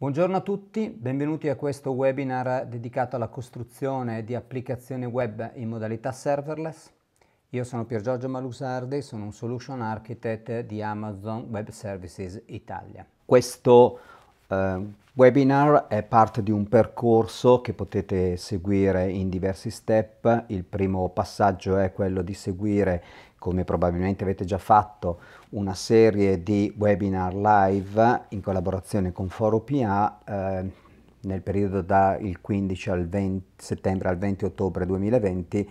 Buongiorno a tutti, benvenuti a questo webinar dedicato alla costruzione di applicazioni web in modalità serverless. Io sono Pier Giorgio Malusardi, sono un Solution Architect di Amazon Web Services Italia. Questo eh, webinar è parte di un percorso che potete seguire in diversi step. Il primo passaggio è quello di seguire come probabilmente avete già fatto, una serie di webinar live in collaborazione con Foro PA eh, nel periodo dal 15 al 20, settembre al 20 ottobre 2020.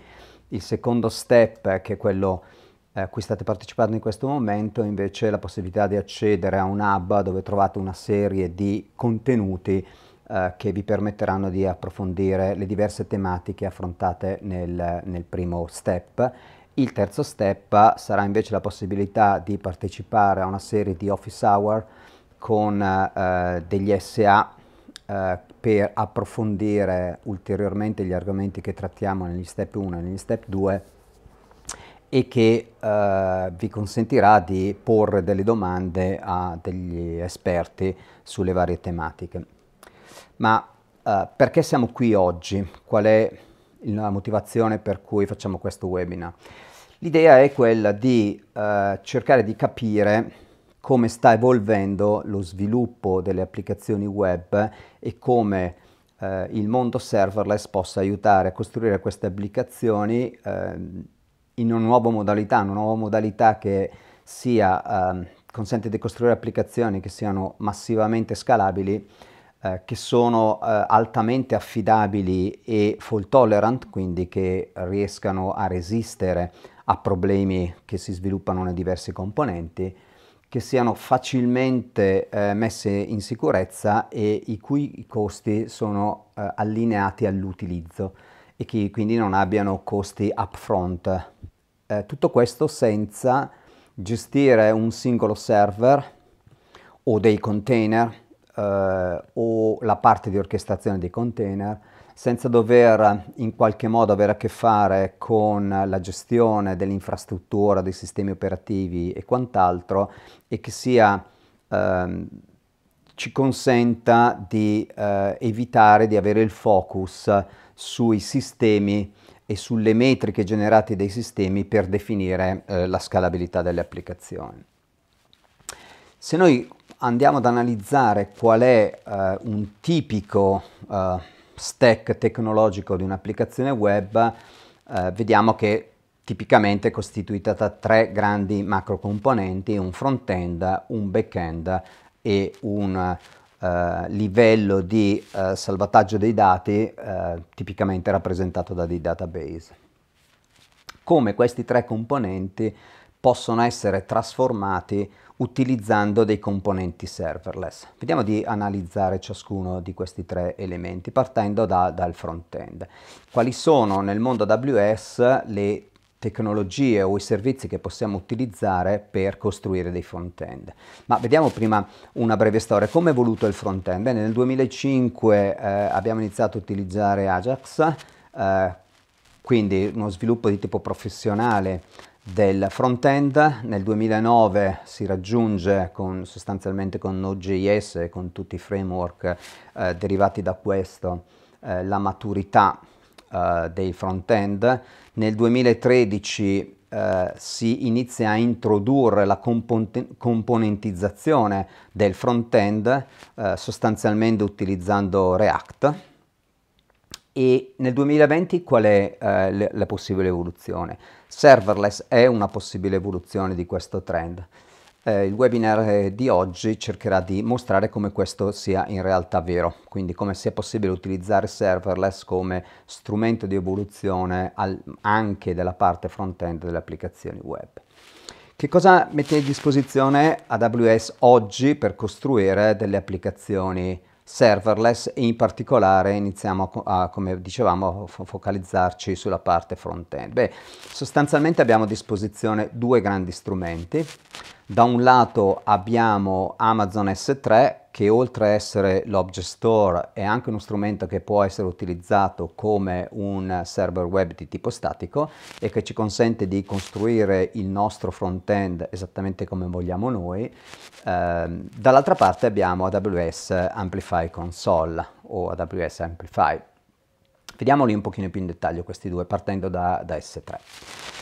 Il secondo step, che è quello eh, a cui state partecipando in questo momento, invece è la possibilità di accedere a un hub dove trovate una serie di contenuti eh, che vi permetteranno di approfondire le diverse tematiche affrontate nel, nel primo step il terzo step sarà invece la possibilità di partecipare a una serie di office hour con eh, degli SA eh, per approfondire ulteriormente gli argomenti che trattiamo negli step 1 e negli step 2 e che eh, vi consentirà di porre delle domande a degli esperti sulle varie tematiche. Ma eh, perché siamo qui oggi? Qual è la motivazione per cui facciamo questo webinar? L'idea è quella di eh, cercare di capire come sta evolvendo lo sviluppo delle applicazioni web e come eh, il mondo serverless possa aiutare a costruire queste applicazioni eh, in una nuova modalità, una nuova modalità che sia, eh, consente di costruire applicazioni che siano massivamente scalabili, eh, che sono eh, altamente affidabili e fault tolerant, quindi che riescano a resistere a problemi che si sviluppano nei diversi componenti, che siano facilmente eh, messe in sicurezza e i cui costi sono eh, allineati all'utilizzo e che quindi non abbiano costi upfront. Eh, tutto questo senza gestire un singolo server o dei container eh, o la parte di orchestrazione dei container senza dover in qualche modo avere a che fare con la gestione dell'infrastruttura, dei sistemi operativi e quant'altro, e che sia, ehm, ci consenta di eh, evitare di avere il focus sui sistemi e sulle metriche generate dai sistemi per definire eh, la scalabilità delle applicazioni. Se noi andiamo ad analizzare qual è eh, un tipico eh, stack tecnologico di un'applicazione web eh, vediamo che tipicamente è costituita da tre grandi macro componenti, un front-end, un back-end e un eh, livello di eh, salvataggio dei dati eh, tipicamente rappresentato da dei database. Come questi tre componenti possono essere trasformati utilizzando dei componenti serverless. Vediamo di analizzare ciascuno di questi tre elementi partendo da, dal front-end. Quali sono nel mondo AWS le tecnologie o i servizi che possiamo utilizzare per costruire dei front-end. Ma vediamo prima una breve storia. Come è evoluto il front-end? nel 2005 eh, abbiamo iniziato a utilizzare Ajax, eh, quindi uno sviluppo di tipo professionale del front-end. Nel 2009 si raggiunge con, sostanzialmente con Node.js e con tutti i framework eh, derivati da questo eh, la maturità eh, dei front-end. Nel 2013 eh, si inizia a introdurre la componentizzazione del front-end eh, sostanzialmente utilizzando React e nel 2020 qual è eh, la possibile evoluzione? Serverless è una possibile evoluzione di questo trend. Eh, il webinar eh, di oggi cercherà di mostrare come questo sia in realtà vero, quindi come sia possibile utilizzare serverless come strumento di evoluzione al, anche della parte front-end delle applicazioni web. Che cosa mette a disposizione AWS oggi per costruire delle applicazioni serverless e in particolare iniziamo a, a come dicevamo, a focalizzarci sulla parte front-end. Beh, sostanzialmente abbiamo a disposizione due grandi strumenti. Da un lato abbiamo Amazon S3 che oltre a essere l'object store è anche uno strumento che può essere utilizzato come un server web di tipo statico e che ci consente di costruire il nostro front-end esattamente come vogliamo noi. Ehm, dall'altra parte abbiamo AWS Amplify Console o AWS Amplify Vediamoli un pochino più in dettaglio questi due, partendo da, da S3.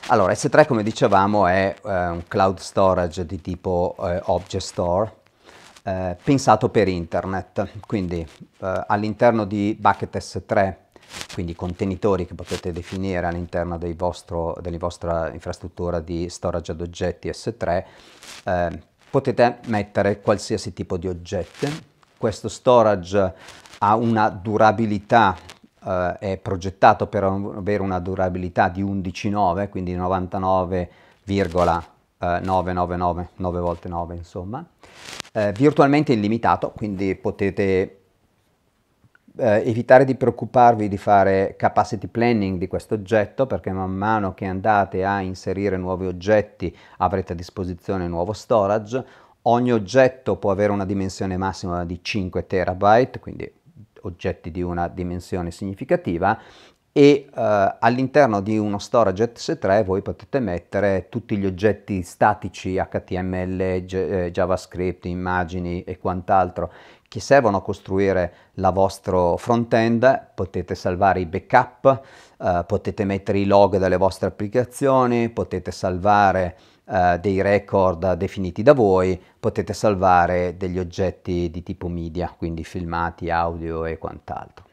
Allora, S3 come dicevamo è eh, un cloud storage di tipo eh, object store, eh, pensato per internet, quindi eh, all'interno di bucket S3, quindi contenitori che potete definire all'interno della vostra infrastruttura di storage ad oggetti S3, eh, potete mettere qualsiasi tipo di oggetto. Questo storage ha una durabilità eh, è progettato per avere una durabilità di 11,9, quindi 99,999, 9 eh, volte 9 insomma, eh, virtualmente illimitato, quindi potete eh, evitare di preoccuparvi di fare capacity planning di questo oggetto perché man mano che andate a inserire nuovi oggetti avrete a disposizione nuovo storage. Ogni oggetto può avere una dimensione massima di 5 terabyte, quindi oggetti di una dimensione significativa e eh, all'interno di uno storage S3 voi potete mettere tutti gli oggetti statici HTML, G eh, JavaScript, immagini e quant'altro che servono a costruire la vostra front-end, potete salvare i backup, eh, potete mettere i log delle vostre applicazioni, potete salvare eh, dei record definiti da voi, potete salvare degli oggetti di tipo media, quindi filmati, audio e quant'altro.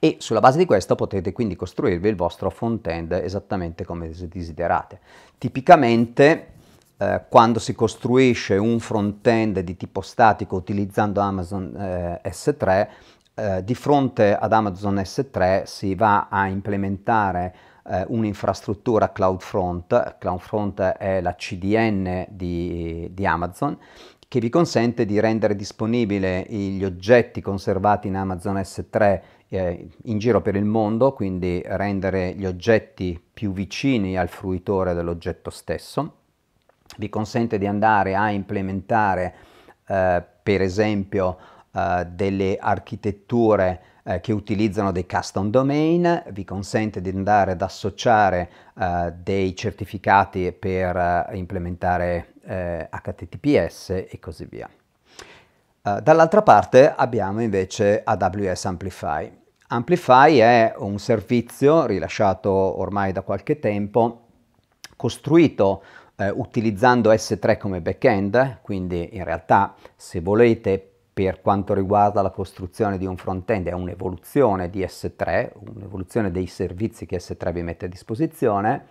E sulla base di questo potete quindi costruirvi il vostro front-end esattamente come desiderate. Tipicamente eh, quando si costruisce un front-end di tipo statico utilizzando Amazon eh, S3, eh, di fronte ad Amazon S3 si va a implementare eh, un'infrastruttura CloudFront. CloudFront è la CDN di, di Amazon che vi consente di rendere disponibile gli oggetti conservati in Amazon S3 eh, in giro per il mondo, quindi rendere gli oggetti più vicini al fruitore dell'oggetto stesso. Vi consente di andare a implementare eh, per esempio eh, delle architetture eh, che utilizzano dei custom domain, vi consente di andare ad associare eh, dei certificati per eh, implementare HTTPS eh, e così via. dall'altra parte abbiamo invece AWS Amplify. Amplify è un servizio rilasciato ormai da qualche tempo, costruito eh, utilizzando S3 come back-end, quindi in realtà se volete per quanto riguarda la costruzione di un front-end è un'evoluzione di S3, un'evoluzione dei servizi che S3 vi mette a disposizione.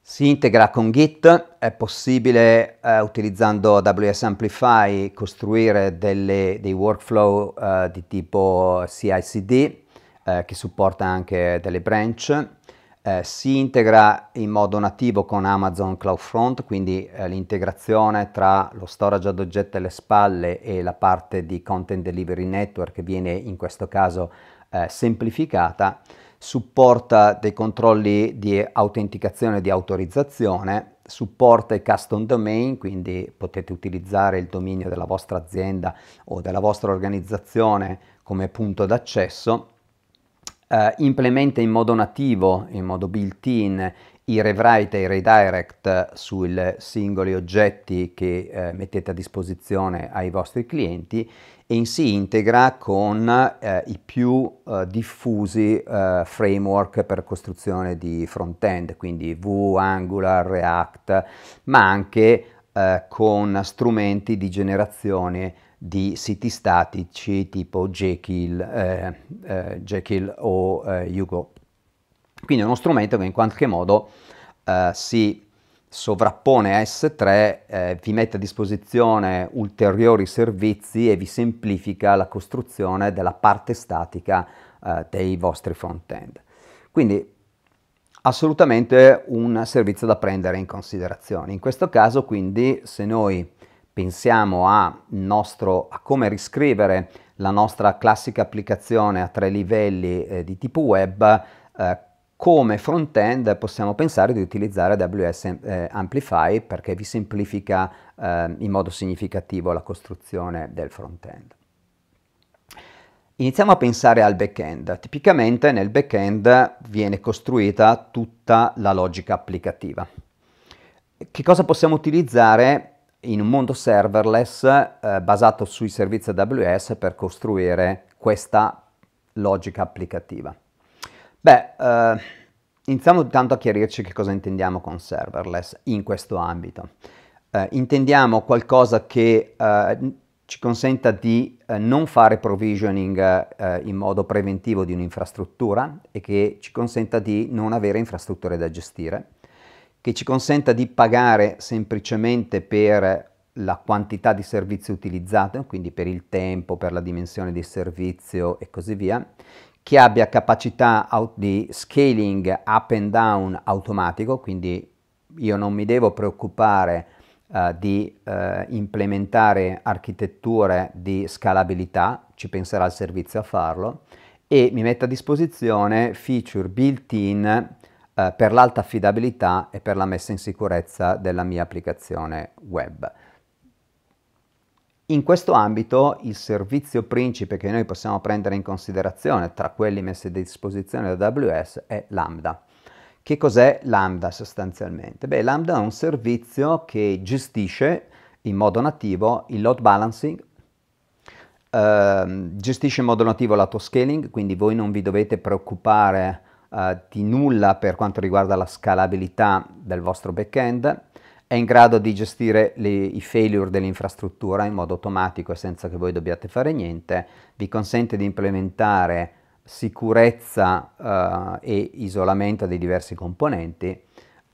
Si integra con Git, è possibile eh, utilizzando AWS Amplify costruire delle, dei workflow eh, di tipo CI/CD eh, che supporta anche delle branch eh, si integra in modo nativo con Amazon CloudFront, quindi eh, l'integrazione tra lo storage ad oggetto alle spalle e la parte di Content Delivery Network che viene in questo caso eh, semplificata, supporta dei controlli di autenticazione e di autorizzazione, supporta i custom domain, quindi potete utilizzare il dominio della vostra azienda o della vostra organizzazione come punto d'accesso eh, implementa in modo nativo, in modo built-in, i rewrite e i redirect sui singoli oggetti che eh, mettete a disposizione ai vostri clienti e si integra con eh, i più eh, diffusi eh, framework per costruzione di front-end, quindi Vue, Angular, React, ma anche eh, con strumenti di generazione di siti statici tipo Jekyll, eh, eh, Jekyll o eh, Hugo. Quindi è uno strumento che in qualche modo eh, si sovrappone a S3, eh, vi mette a disposizione ulteriori servizi e vi semplifica la costruzione della parte statica dei vostri front-end. Quindi assolutamente un servizio da prendere in considerazione. In questo caso quindi se noi pensiamo a, nostro, a, come riscrivere la nostra classica applicazione a tre livelli eh, di tipo web, eh, come front-end possiamo pensare di utilizzare AWS eh, Amplify perché vi semplifica eh, in modo significativo la costruzione del front-end. Iniziamo a pensare al back-end. Tipicamente nel back-end viene costruita tutta la logica applicativa. Che cosa possiamo utilizzare in un mondo serverless eh, basato sui servizi AWS per costruire questa logica applicativa. Beh, eh, iniziamo intanto a chiarirci che cosa intendiamo con serverless in questo ambito. Eh, intendiamo qualcosa che eh, ci consenta di eh, non fare provisioning eh, in modo preventivo di un'infrastruttura e che ci consenta di non avere infrastrutture da gestire che ci consenta di pagare semplicemente per la quantità di servizio utilizzato, quindi per il tempo, per la dimensione di servizio e così via, che abbia capacità di scaling up and down automatico, quindi io non mi devo preoccupare uh, di uh, implementare architetture di scalabilità, ci penserà il servizio a farlo, e mi mette a disposizione feature built-in eh, per l'alta affidabilità e per la messa in sicurezza della mia applicazione web. In questo ambito il servizio principe che noi possiamo prendere in considerazione tra quelli messi a disposizione da AWS è Lambda. Che cos'è Lambda sostanzialmente? Beh, Lambda è un servizio che gestisce in modo nativo il load balancing, ehm, gestisce in modo nativo l'autoscaling, quindi voi non vi dovete preoccupare eh, di nulla per quanto riguarda la scalabilità del vostro backend, è in grado di gestire le, i failure dell'infrastruttura in modo automatico e senza che voi dobbiate fare niente, vi consente di implementare sicurezza eh, e isolamento dei diversi componenti,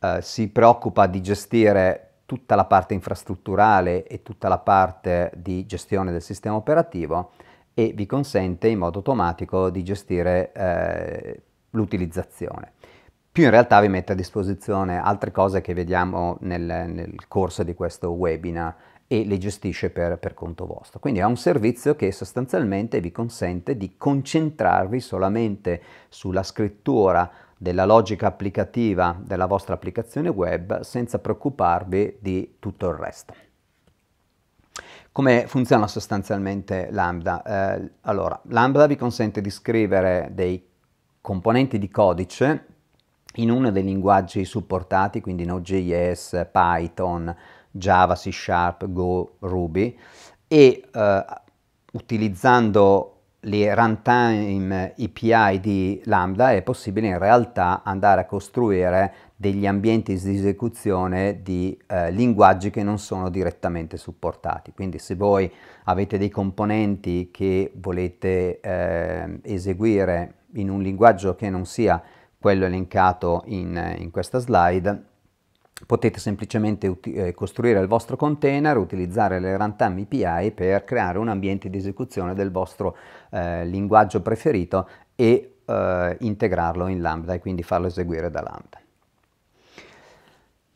eh, si preoccupa di gestire tutta la parte infrastrutturale e tutta la parte di gestione del sistema operativo e vi consente in modo automatico di gestire eh, l'utilizzazione. Più in realtà vi mette a disposizione altre cose che vediamo nel, nel corso di questo webinar e le gestisce per, per, conto vostro. Quindi è un servizio che sostanzialmente vi consente di concentrarvi solamente sulla scrittura della logica applicativa della vostra applicazione web senza preoccuparvi di tutto il resto. Come funziona sostanzialmente Lambda? Eh, allora, Lambda vi consente di scrivere dei componenti di codice in uno dei linguaggi supportati, quindi Node.js, Python, Java, C Sharp, Go, Ruby e eh, utilizzando le runtime API di Lambda è possibile in realtà andare a costruire degli ambienti di esecuzione di eh, linguaggi che non sono direttamente supportati. Quindi se voi avete dei componenti che volete eh, eseguire in un linguaggio che non sia quello elencato in, in questa slide, potete semplicemente eh, costruire il vostro container, utilizzare le runtime API per creare un ambiente di esecuzione del vostro eh, linguaggio preferito e eh, integrarlo in Lambda e quindi farlo eseguire da Lambda.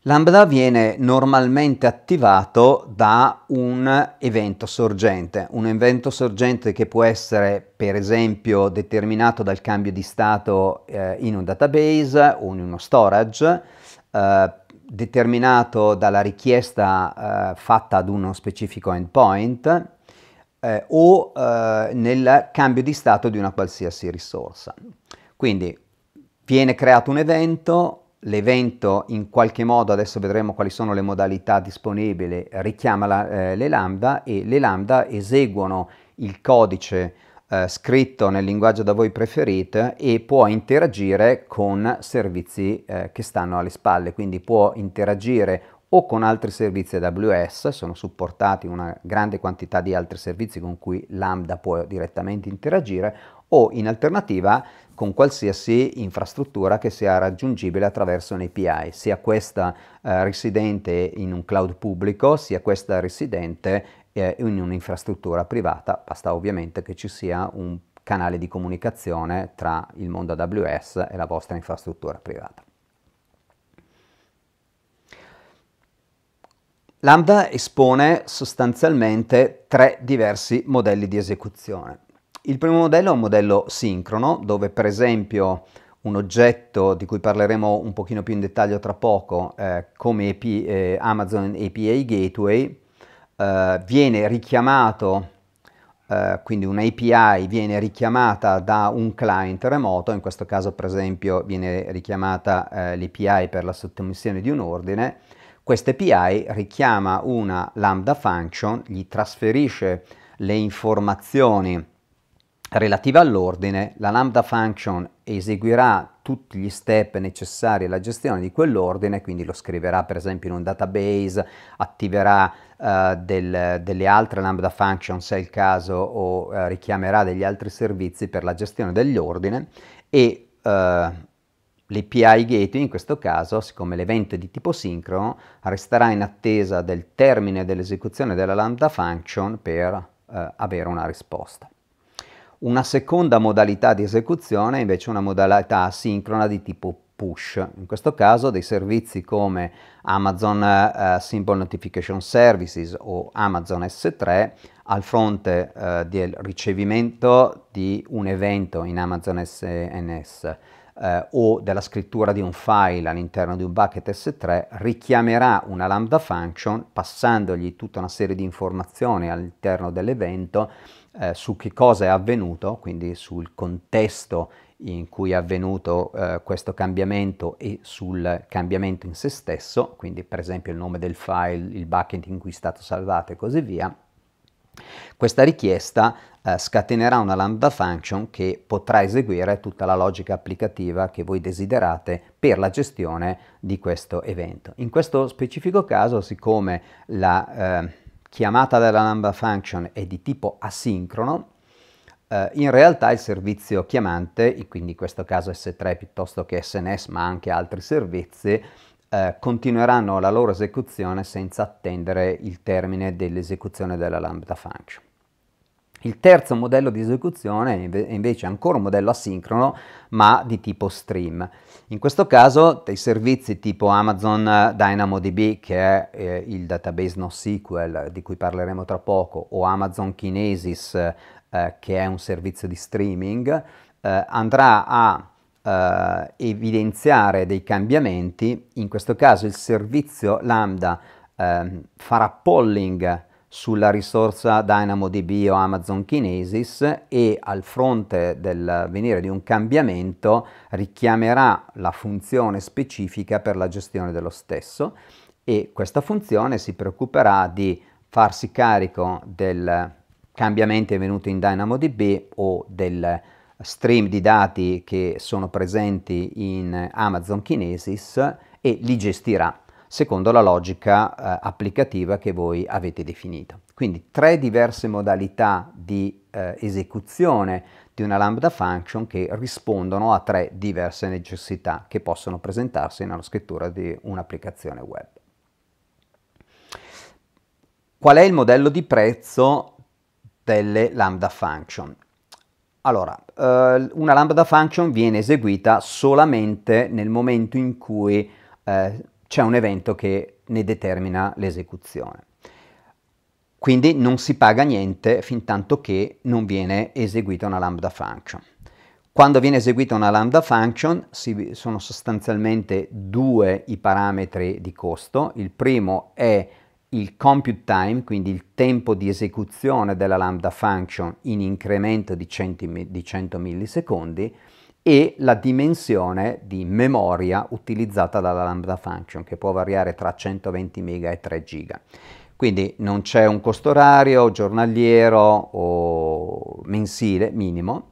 Lambda viene normalmente attivato da un evento sorgente, un evento sorgente che può essere per esempio determinato dal cambio di stato eh, in un database o in uno storage, eh, determinato dalla richiesta eh, fatta ad uno specifico endpoint eh, o eh, nel cambio di stato di una qualsiasi risorsa. Quindi viene creato un evento, l'evento in qualche modo, adesso vedremo quali sono le modalità disponibili, richiama la, eh, le lambda e le lambda eseguono il codice eh, scritto nel linguaggio da voi preferite e può interagire con servizi eh, che stanno alle spalle, quindi può interagire o con altri servizi AWS, sono supportati una grande quantità di altri servizi con cui Lambda può direttamente interagire, o in alternativa con qualsiasi infrastruttura che sia raggiungibile attraverso un API, sia questa eh, residente in un cloud pubblico, sia questa residente eh, in un'infrastruttura privata, basta ovviamente che ci sia un canale di comunicazione tra il mondo AWS e la vostra infrastruttura privata. Lambda espone sostanzialmente tre diversi modelli di esecuzione. Il primo modello è un modello sincrono, dove per esempio un oggetto di cui parleremo un pochino più in dettaglio tra poco, eh, come AP, eh, Amazon API Gateway, eh, viene richiamato, eh, quindi API viene richiamata da un client remoto, in questo caso per esempio viene richiamata eh, l'API per la sottomissione di un ordine, questa API richiama una lambda function, gli trasferisce le informazioni Relativa all'ordine, la lambda function eseguirà tutti gli step necessari alla gestione di quell'ordine, quindi lo scriverà per esempio in un database, attiverà uh, del, delle altre lambda function se è il caso o uh, richiamerà degli altri servizi per la gestione dell'ordine e uh, eh, l'API gateway in questo caso, siccome l'evento è di tipo sincrono, resterà in attesa del termine dell'esecuzione della lambda function per avere una risposta. Una seconda modalità di esecuzione è invece una modalità asincrona di tipo push. In questo caso dei servizi come Amazon uh, Simple Notification Services o Amazon S3 al fronte uh, del ricevimento di un evento in Amazon SNS uh, eh, o della scrittura di un file all'interno di un bucket S3 richiamerà una lambda function passandogli tutta una serie di informazioni all'interno dell'evento eh, su che cosa è avvenuto, quindi sul contesto in cui è avvenuto eh, questo cambiamento e sul cambiamento in se stesso, quindi per esempio il nome del file, il bucket in cui è stato salvato e così via. Questa richiesta eh, scatenerà una lambda function che potrà eseguire tutta la logica applicativa che voi desiderate per la gestione di questo evento. In questo specifico caso, siccome la eh, chiamata della number function è di tipo asincrono, eh, in realtà il servizio chiamante, quindi in questo caso S3 piuttosto che SNS, ma anche altri servizi, eh, continueranno la loro esecuzione senza attendere il termine dell'esecuzione della lambda function. Il terzo modello di esecuzione è invece ancora un modello asincrono ma di tipo stream. In questo caso dei servizi tipo Amazon DynamoDB che è eh, il database NoSQL di cui parleremo tra poco o Amazon Kinesis eh, che è un servizio di streaming eh, andrà a eh, evidenziare dei cambiamenti. In questo caso il servizio Lambda ehm, farà polling sulla risorsa DynamoDB o Amazon Kinesis e al fronte del venire di un cambiamento richiamerà la funzione specifica per la gestione dello stesso e questa funzione si preoccuperà di farsi carico del cambiamento avvenuto in DynamoDB o del stream di dati che sono presenti in Amazon Kinesis e li gestirà secondo la logica eh, applicativa che voi avete definito. Quindi tre diverse modalità di eh, esecuzione di una lambda function che rispondono a tre diverse necessità che possono presentarsi nella scrittura di un'applicazione web. Qual è il modello di prezzo delle lambda function? Allora, eh, una lambda function viene eseguita solamente nel momento in cui eh, c'è un evento che ne determina l'esecuzione. Quindi non si paga niente fin tanto che non viene eseguita una lambda function. Quando viene eseguita una lambda function si, sono sostanzialmente due i parametri di costo. Il primo è il compute time, quindi il tempo di esecuzione della lambda function in incremento di 100, di 100 millisecondi, e la dimensione di memoria utilizzata dalla Lambda Function, che può variare tra 120 MB e 3 GB. Quindi non c'è un costo orario, giornaliero o mensile minimo,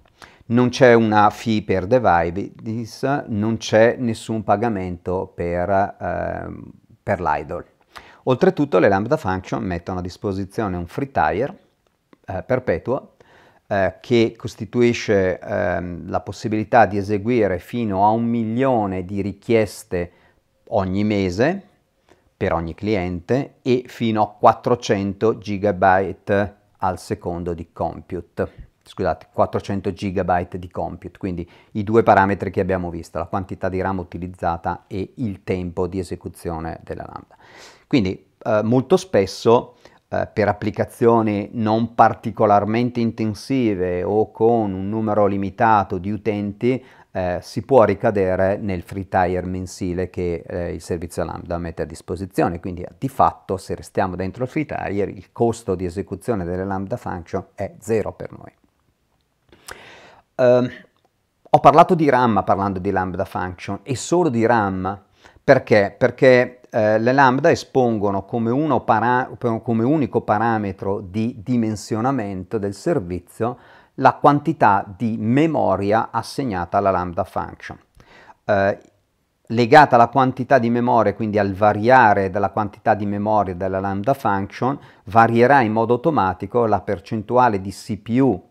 non c'è una fee per device, non c'è nessun pagamento per, eh, per l'idle. Oltretutto le Lambda Function mettono a disposizione un free tier eh, perpetuo eh, che costituisce ehm, la possibilità di eseguire fino a un milione di richieste ogni mese per ogni cliente e fino a 400 gigabyte al secondo di compute scusate, 400 GB di compute, quindi i due parametri che abbiamo visto, la quantità di RAM utilizzata e il tempo di esecuzione della lambda. Quindi eh, molto spesso eh, per applicazioni non particolarmente intensive o con un numero limitato di utenti eh, si può ricadere nel free tire mensile che eh, il servizio Lambda mette a disposizione, quindi eh, di fatto se restiamo dentro il free tire il costo di esecuzione delle Lambda function è zero per noi. Um, ho parlato di RAM parlando di Lambda function e solo di RAM perché? Perché eh, le lambda espongono come, para- come unico parametro di dimensionamento del servizio la quantità di memoria assegnata alla lambda function. Eh, legata alla quantità di memoria, quindi al variare della quantità di memoria della lambda function, varierà in modo automatico la percentuale di CPU,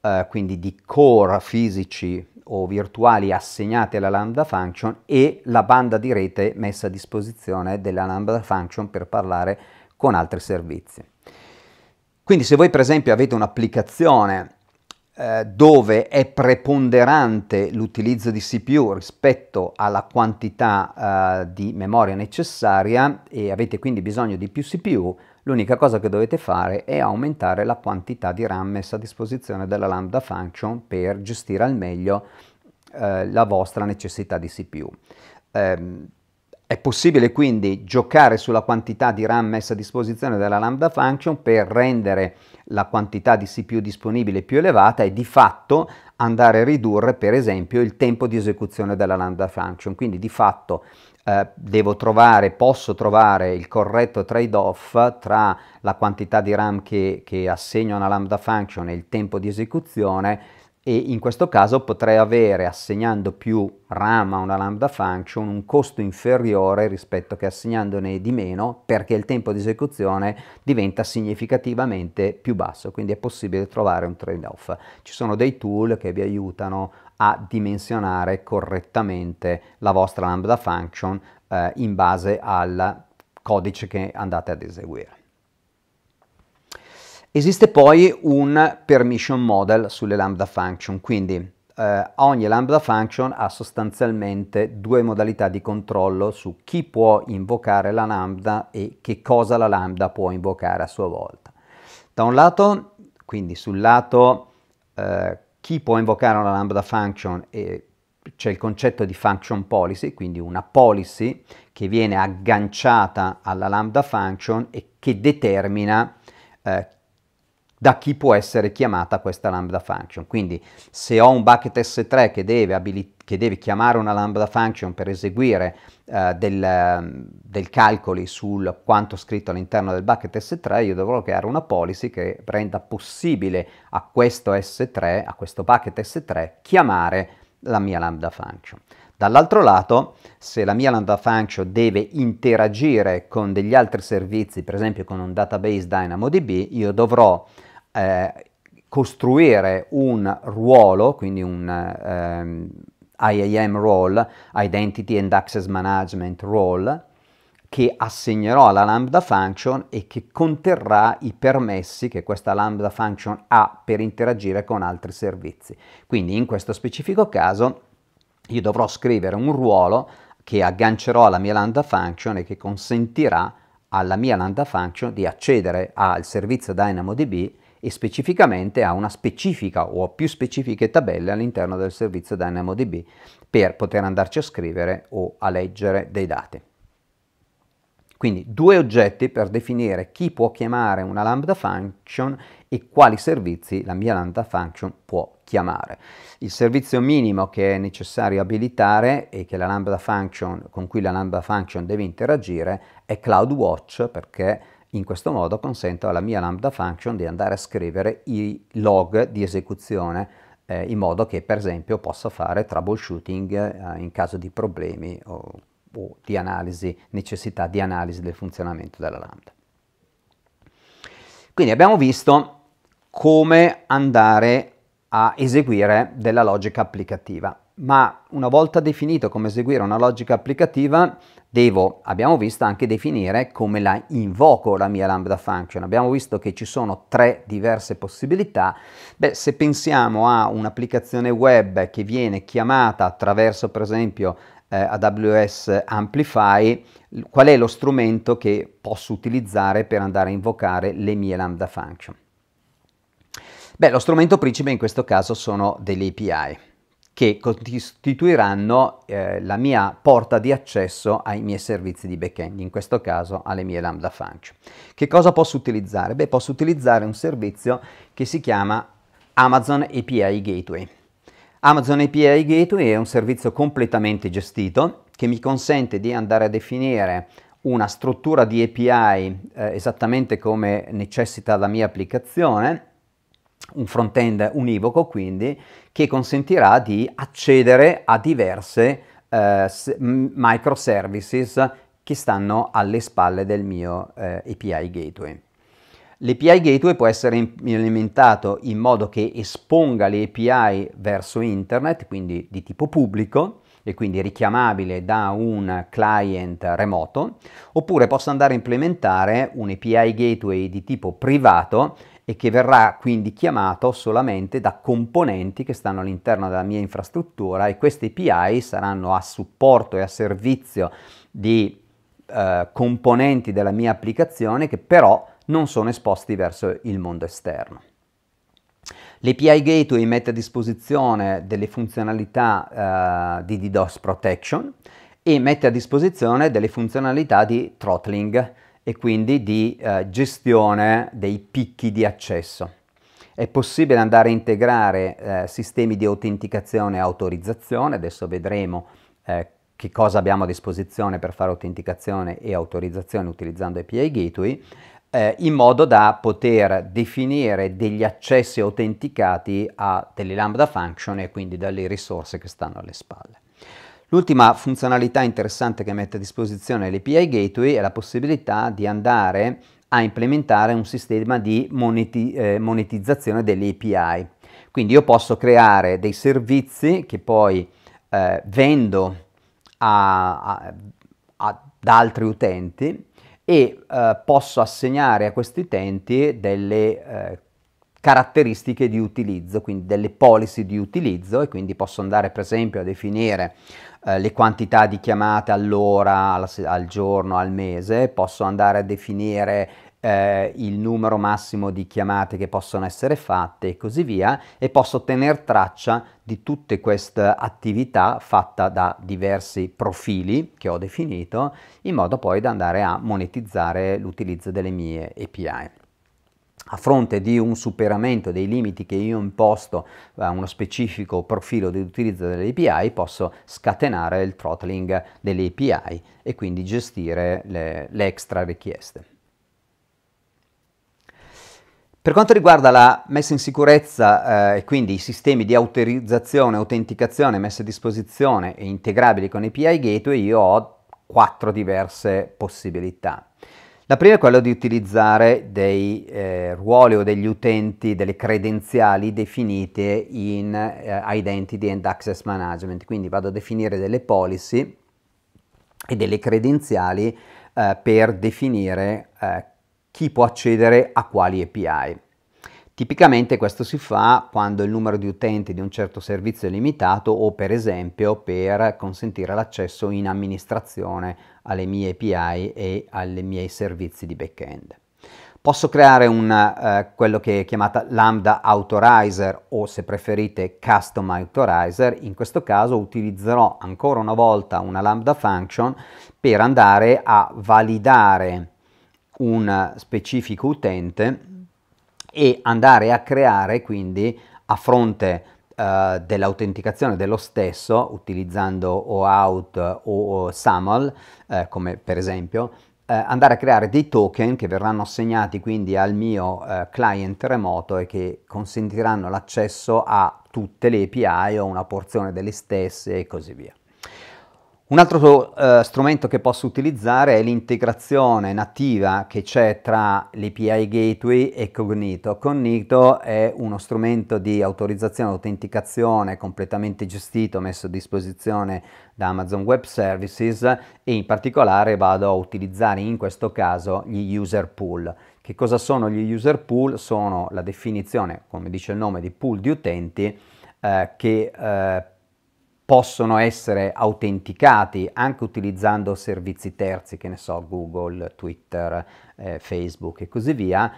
eh, quindi di core fisici o virtuali assegnate alla lambda function e la banda di rete messa a disposizione della lambda function per parlare con altri servizi. Quindi se voi per esempio avete un'applicazione eh, dove è preponderante l'utilizzo di CPU rispetto alla quantità eh, di memoria necessaria e avete quindi bisogno di più CPU, L'unica cosa che dovete fare è aumentare la quantità di RAM messa a disposizione della Lambda Function per gestire al meglio eh, la vostra necessità di CPU. Eh, è possibile quindi giocare sulla quantità di RAM messa a disposizione della Lambda Function per rendere la quantità di CPU disponibile più elevata e di fatto andare a ridurre per esempio il tempo di esecuzione della Lambda Function. Quindi di fatto eh, devo trovare, posso trovare il corretto trade-off tra la quantità di RAM che, che assegno a una lambda function e il tempo di esecuzione e in questo caso potrei avere assegnando più RAM a una lambda function un costo inferiore rispetto che assegnandone di meno perché il tempo di esecuzione diventa significativamente più basso quindi è possibile trovare un trade off ci sono dei tool che vi aiutano a dimensionare correttamente la vostra lambda function eh, in base al codice che andate ad eseguire. Esiste poi un permission model sulle lambda function, quindi eh, ogni lambda function ha sostanzialmente due modalità di controllo su chi può invocare la lambda e che cosa la lambda può invocare a sua volta. Da un lato, quindi sul lato eh, chi può invocare una lambda function e c'è il concetto di function policy, quindi una policy che viene agganciata alla lambda function e che determina eh, da chi può essere chiamata questa lambda function. Quindi se ho un bucket S3 che deve, abili- che deve chiamare una lambda function per eseguire eh, del, ehm, del calcoli sul quanto scritto all'interno del bucket S3, io dovrò creare una policy che renda possibile a questo S3, a questo bucket S3, chiamare la mia lambda function. Dall'altro lato, se la mia lambda function deve interagire con degli altri servizi, per esempio con un database DynamoDB, io dovrò eh, costruire un ruolo, quindi un eh, ehm, IAM role, Identity and Access Management role, che assegnerò alla lambda function e che conterrà i permessi che questa lambda function ha per interagire con altri servizi. Quindi in questo specifico caso io dovrò scrivere un ruolo che aggancerò alla mia lambda function e che consentirà alla mia lambda function di accedere al servizio DynamoDB e specificamente a una specifica o a più specifiche tabelle all'interno del servizio DynamoDB per poter andarci a scrivere o a leggere dei dati. Quindi due oggetti per definire chi può chiamare una lambda function e quali servizi la mia lambda function può chiamare. Il servizio minimo che è necessario abilitare e la function, con cui la lambda function deve interagire è CloudWatch perché in questo modo consento alla mia lambda function di andare a scrivere i log di esecuzione eh, in modo che per esempio possa fare troubleshooting eh, in caso di problemi o, o di analisi, necessità di analisi del funzionamento della lambda. Quindi abbiamo visto come andare a eseguire della logica applicativa ma una volta definito come eseguire una logica applicativa, devo, abbiamo visto, anche definire come la invoco la mia lambda function. Abbiamo visto che ci sono tre diverse possibilità. Beh, se pensiamo a un'applicazione web che viene chiamata attraverso, per esempio, eh, AWS Amplify, qual è lo strumento che posso utilizzare per andare a invocare le mie lambda function? Beh, lo strumento principe in questo caso sono delle API che costituiranno eh, la mia porta di accesso ai miei servizi di backend, in questo caso alle mie Lambda Function. Che cosa posso utilizzare? Beh, posso utilizzare un servizio che si chiama Amazon API Gateway. Amazon API Gateway è un servizio completamente gestito che mi consente di andare a definire una struttura di API eh, esattamente come necessita la mia applicazione un front-end univoco quindi, che consentirà di accedere a diverse eh, microservices che stanno alle spalle del mio eh, API Gateway. L'API Gateway può essere implementato in modo che esponga le API verso internet, quindi di tipo pubblico, e quindi richiamabile da un client remoto, oppure posso andare a implementare un API gateway di tipo privato e che verrà quindi chiamato solamente da componenti che stanno all'interno della mia infrastruttura e queste API saranno a supporto e a servizio di eh, componenti della mia applicazione che però non sono esposti verso il mondo esterno. L'API Gateway mette a disposizione delle funzionalità eh, di DDoS Protection e mette a disposizione delle funzionalità di throttling, e quindi di eh, gestione dei picchi di accesso. È possibile andare a integrare eh, sistemi di autenticazione e autorizzazione, adesso vedremo eh, che cosa abbiamo a disposizione per fare autenticazione e autorizzazione utilizzando API Gateway, eh, in modo da poter definire degli accessi autenticati a delle lambda function e quindi dalle risorse che stanno alle spalle. L'ultima funzionalità interessante che mette a disposizione l'API Gateway è la possibilità di andare a implementare un sistema di moneti eh, monetizzazione dell'API. Quindi io posso creare dei servizi che poi eh, vendo a, a, ad altri utenti e eh, posso assegnare a questi utenti delle eh, caratteristiche di utilizzo, quindi delle policy di utilizzo e quindi posso andare per esempio a definire eh, le quantità di chiamate all'ora, al, al giorno, al mese, posso andare a definire eh, il numero massimo di chiamate che possono essere fatte e così via e posso tenere traccia di tutte queste attività fatta da diversi profili che ho definito in modo poi da andare a monetizzare l'utilizzo delle mie API a fronte di un superamento dei limiti che io imposto a eh, uno specifico profilo di utilizzo delle API, posso scatenare il throttling delle API e quindi gestire le, le extra richieste. Per quanto riguarda la messa in sicurezza eh, e quindi i sistemi di autorizzazione, autenticazione messa a disposizione e integrabili con API Gateway, io ho quattro diverse possibilità. La prima è quella di utilizzare dei eh, ruoli o degli utenti, delle credenziali definite in eh, Identity and Access Management, quindi vado a definire delle policy e delle credenziali eh, per definire eh, chi può accedere a quali API. Tipicamente questo si fa quando il numero di utenti di un certo servizio è limitato o per esempio per consentire l'accesso in amministrazione alle mie API e ai miei servizi di backend. Posso creare una, eh, quello che è chiamata Lambda Authorizer o se preferite Custom Authorizer, in questo caso utilizzerò ancora una volta una Lambda function per andare a validare un specifico utente e andare a creare quindi a fronte eh, dell'autenticazione dello stesso utilizzando OAuth o, o SAML, eh, come per esempio, eh, andare a creare dei token che verranno assegnati quindi al mio eh, client remoto e che consentiranno l'accesso a tutte le API o una porzione delle stesse e così via. Un altro uh, strumento che posso utilizzare è l'integrazione nativa che c'è tra l'API Gateway e Cognito. Cognito è uno strumento di autorizzazione e autenticazione completamente gestito, messo a disposizione da Amazon Web Services e in particolare vado a utilizzare in questo caso gli user pool. Che cosa sono gli user pool? Sono la definizione, come dice il nome, di pool di utenti eh, che eh, possono essere autenticati anche utilizzando servizi terzi, che ne so, Google, Twitter, eh, Facebook e così via,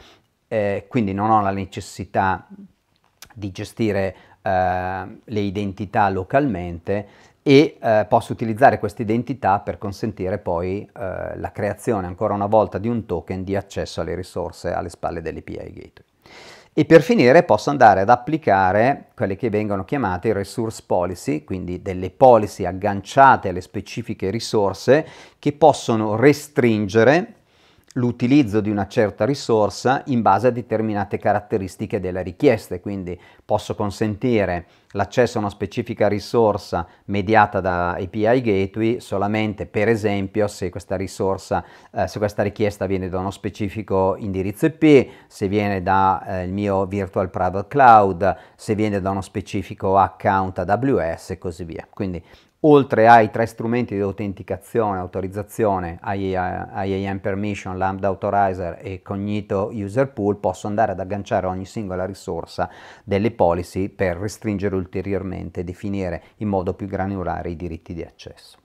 eh, quindi non ho la necessità di gestire eh, le identità localmente e eh, posso utilizzare queste identità per consentire poi eh, la creazione ancora una volta di un token di accesso alle risorse alle spalle dell'API Gateway e per finire posso andare ad applicare quelle che vengono chiamate resource policy, quindi delle policy agganciate alle specifiche risorse che possono restringere l'utilizzo di una certa risorsa in base a determinate caratteristiche delle richieste, quindi posso consentire l'accesso a una specifica risorsa mediata da API Gateway solamente per esempio se questa risorsa, eh, se questa richiesta viene da uno specifico indirizzo IP, se viene dal eh, mio Virtual Private Cloud, se viene da uno specifico account AWS e così via. Quindi oltre ai tre strumenti di autenticazione, autorizzazione, IAM permission, Lambda authorizer e Cognito user pool, posso andare ad agganciare ogni singola risorsa delle policy per restringere ulteriormente e definire in modo più granulare i diritti di accesso.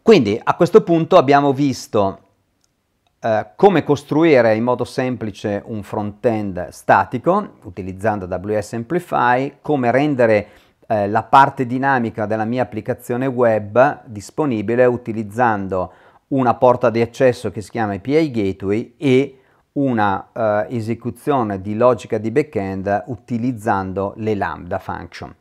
Quindi a questo punto abbiamo visto Uh, come costruire in modo semplice un front-end statico utilizzando AWS Amplify, come rendere eh, la parte dinamica della mia applicazione web disponibile utilizzando una porta di accesso che si chiama API Gateway e una eh, esecuzione di logica di backend utilizzando le lambda function.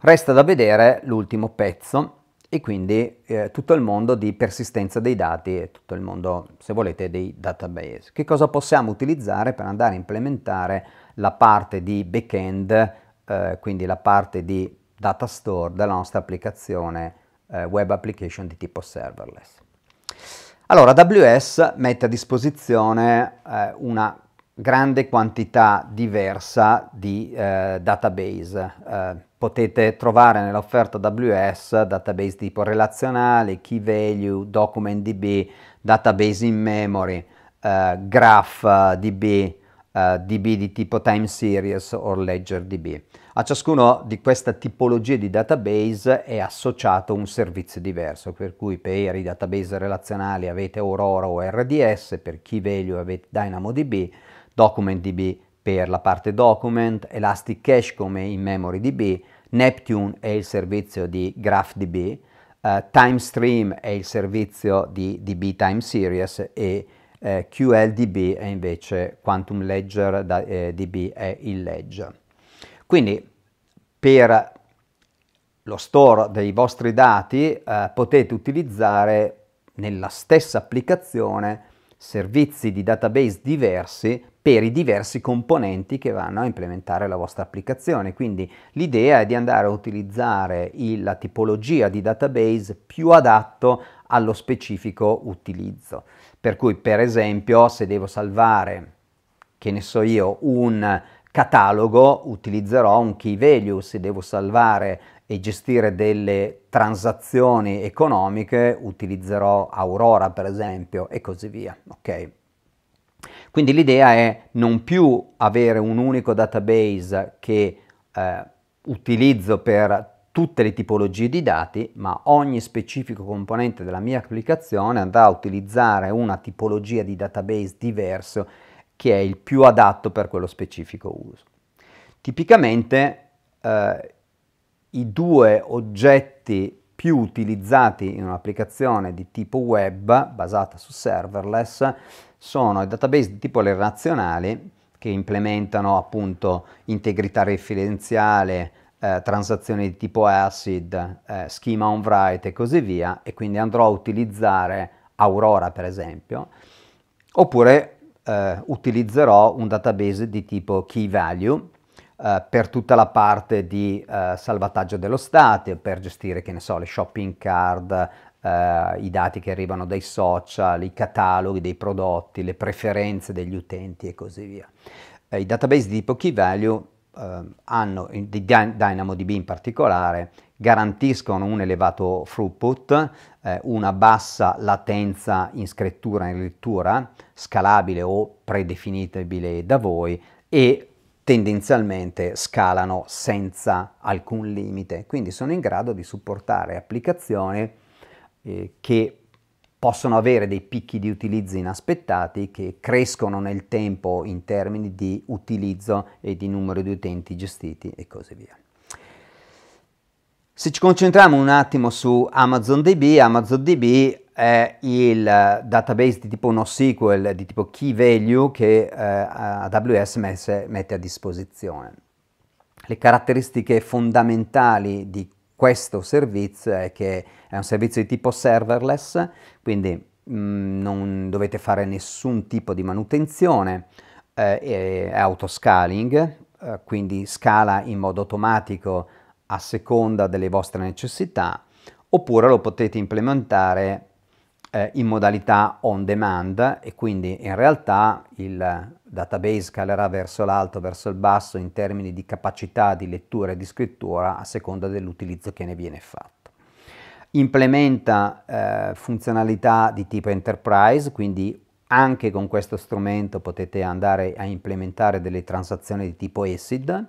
Resta da vedere l'ultimo pezzo e quindi eh, tutto il mondo di persistenza dei dati e tutto il mondo, se volete, dei database. Che cosa possiamo utilizzare per andare a implementare la parte di backend eh, quindi la parte di data store della nostra applicazione eh, web application di tipo serverless. Allora, AWS mette a disposizione eh, una grande quantità diversa di eh, database. Eh, potete trovare nell'offerta AWS database tipo relazionale, key value, document DB, database in memory, graph DB, uh, eh, DB di tipo time series o ledger DB. A ciascuno di questa tipologia di database è associato un servizio diverso, per cui per i database relazionali avete Aurora o RDS, per key value avete DynamoDB, DocumentDB per la parte document, Elastic Cache come in MemoryDB, Neptune è il servizio di GraphDB, uh, eh, TimeStream è il servizio di DB Time Series e eh, QLDB è invece Quantum Ledger da, eh, DB è il ledger. Quindi per lo store dei vostri dati eh, potete utilizzare nella stessa applicazione servizi di database diversi per i diversi componenti che vanno a implementare la vostra applicazione. Quindi l'idea è di andare a utilizzare il, la tipologia di database più adatto allo specifico utilizzo. Per cui, per esempio, se devo salvare, che ne so io, un catalogo, utilizzerò un key value. Se devo salvare e gestire delle transazioni economiche, utilizzerò Aurora, per esempio, e così via. Okay. Quindi l'idea è non più avere un unico database che eh, utilizzo per tutte le tipologie di dati, ma ogni specifico componente della mia applicazione andrà a utilizzare una tipologia di database diverso che è il più adatto per quello specifico uso. Tipicamente eh, i due oggetti più utilizzati in un'applicazione di tipo web basata su serverless sono i database di tipo relazionale che implementano appunto integrità referenziale, eh, transazioni di tipo ACID, eh, schema on write e così via, e quindi andrò a utilizzare Aurora per esempio, oppure eh, utilizzerò un database di tipo key value eh, per tutta la parte di eh, salvataggio dello stato, per gestire, che ne so, le shopping card, eh, i dati che arrivano dai social, i cataloghi dei prodotti, le preferenze degli utenti e così via. Eh, I database di tipo key value Ehm, hanno, di DynamoDB in particolare, garantiscono un elevato throughput, eh, una bassa latenza in scrittura e in lettura, scalabile o predefinibile da voi, e tendenzialmente scalano senza alcun limite, quindi sono in grado di supportare applicazioni eh, che possono avere dei picchi di utilizzo inaspettati che crescono nel tempo in termini di utilizzo e di numero di utenti gestiti e così via. Se ci concentriamo un attimo su Amazon DB, Amazon DB è il database di tipo NoSQL, di tipo key value che eh, AWS mette a disposizione. Le caratteristiche fondamentali di questo servizio è che è un servizio di tipo serverless, quindi mh, mm, non dovete fare nessun tipo di manutenzione, eh, è autoscaling, eh, quindi scala in modo automatico a seconda delle vostre necessità, oppure lo potete implementare eh, in modalità on demand e quindi in realtà il database scalerà verso l'alto, verso il basso in termini di capacità di lettura e di scrittura a seconda dell'utilizzo che ne viene fatto. Implementa eh, funzionalità di tipo enterprise, quindi anche con questo strumento potete andare a implementare delle transazioni di tipo ACID,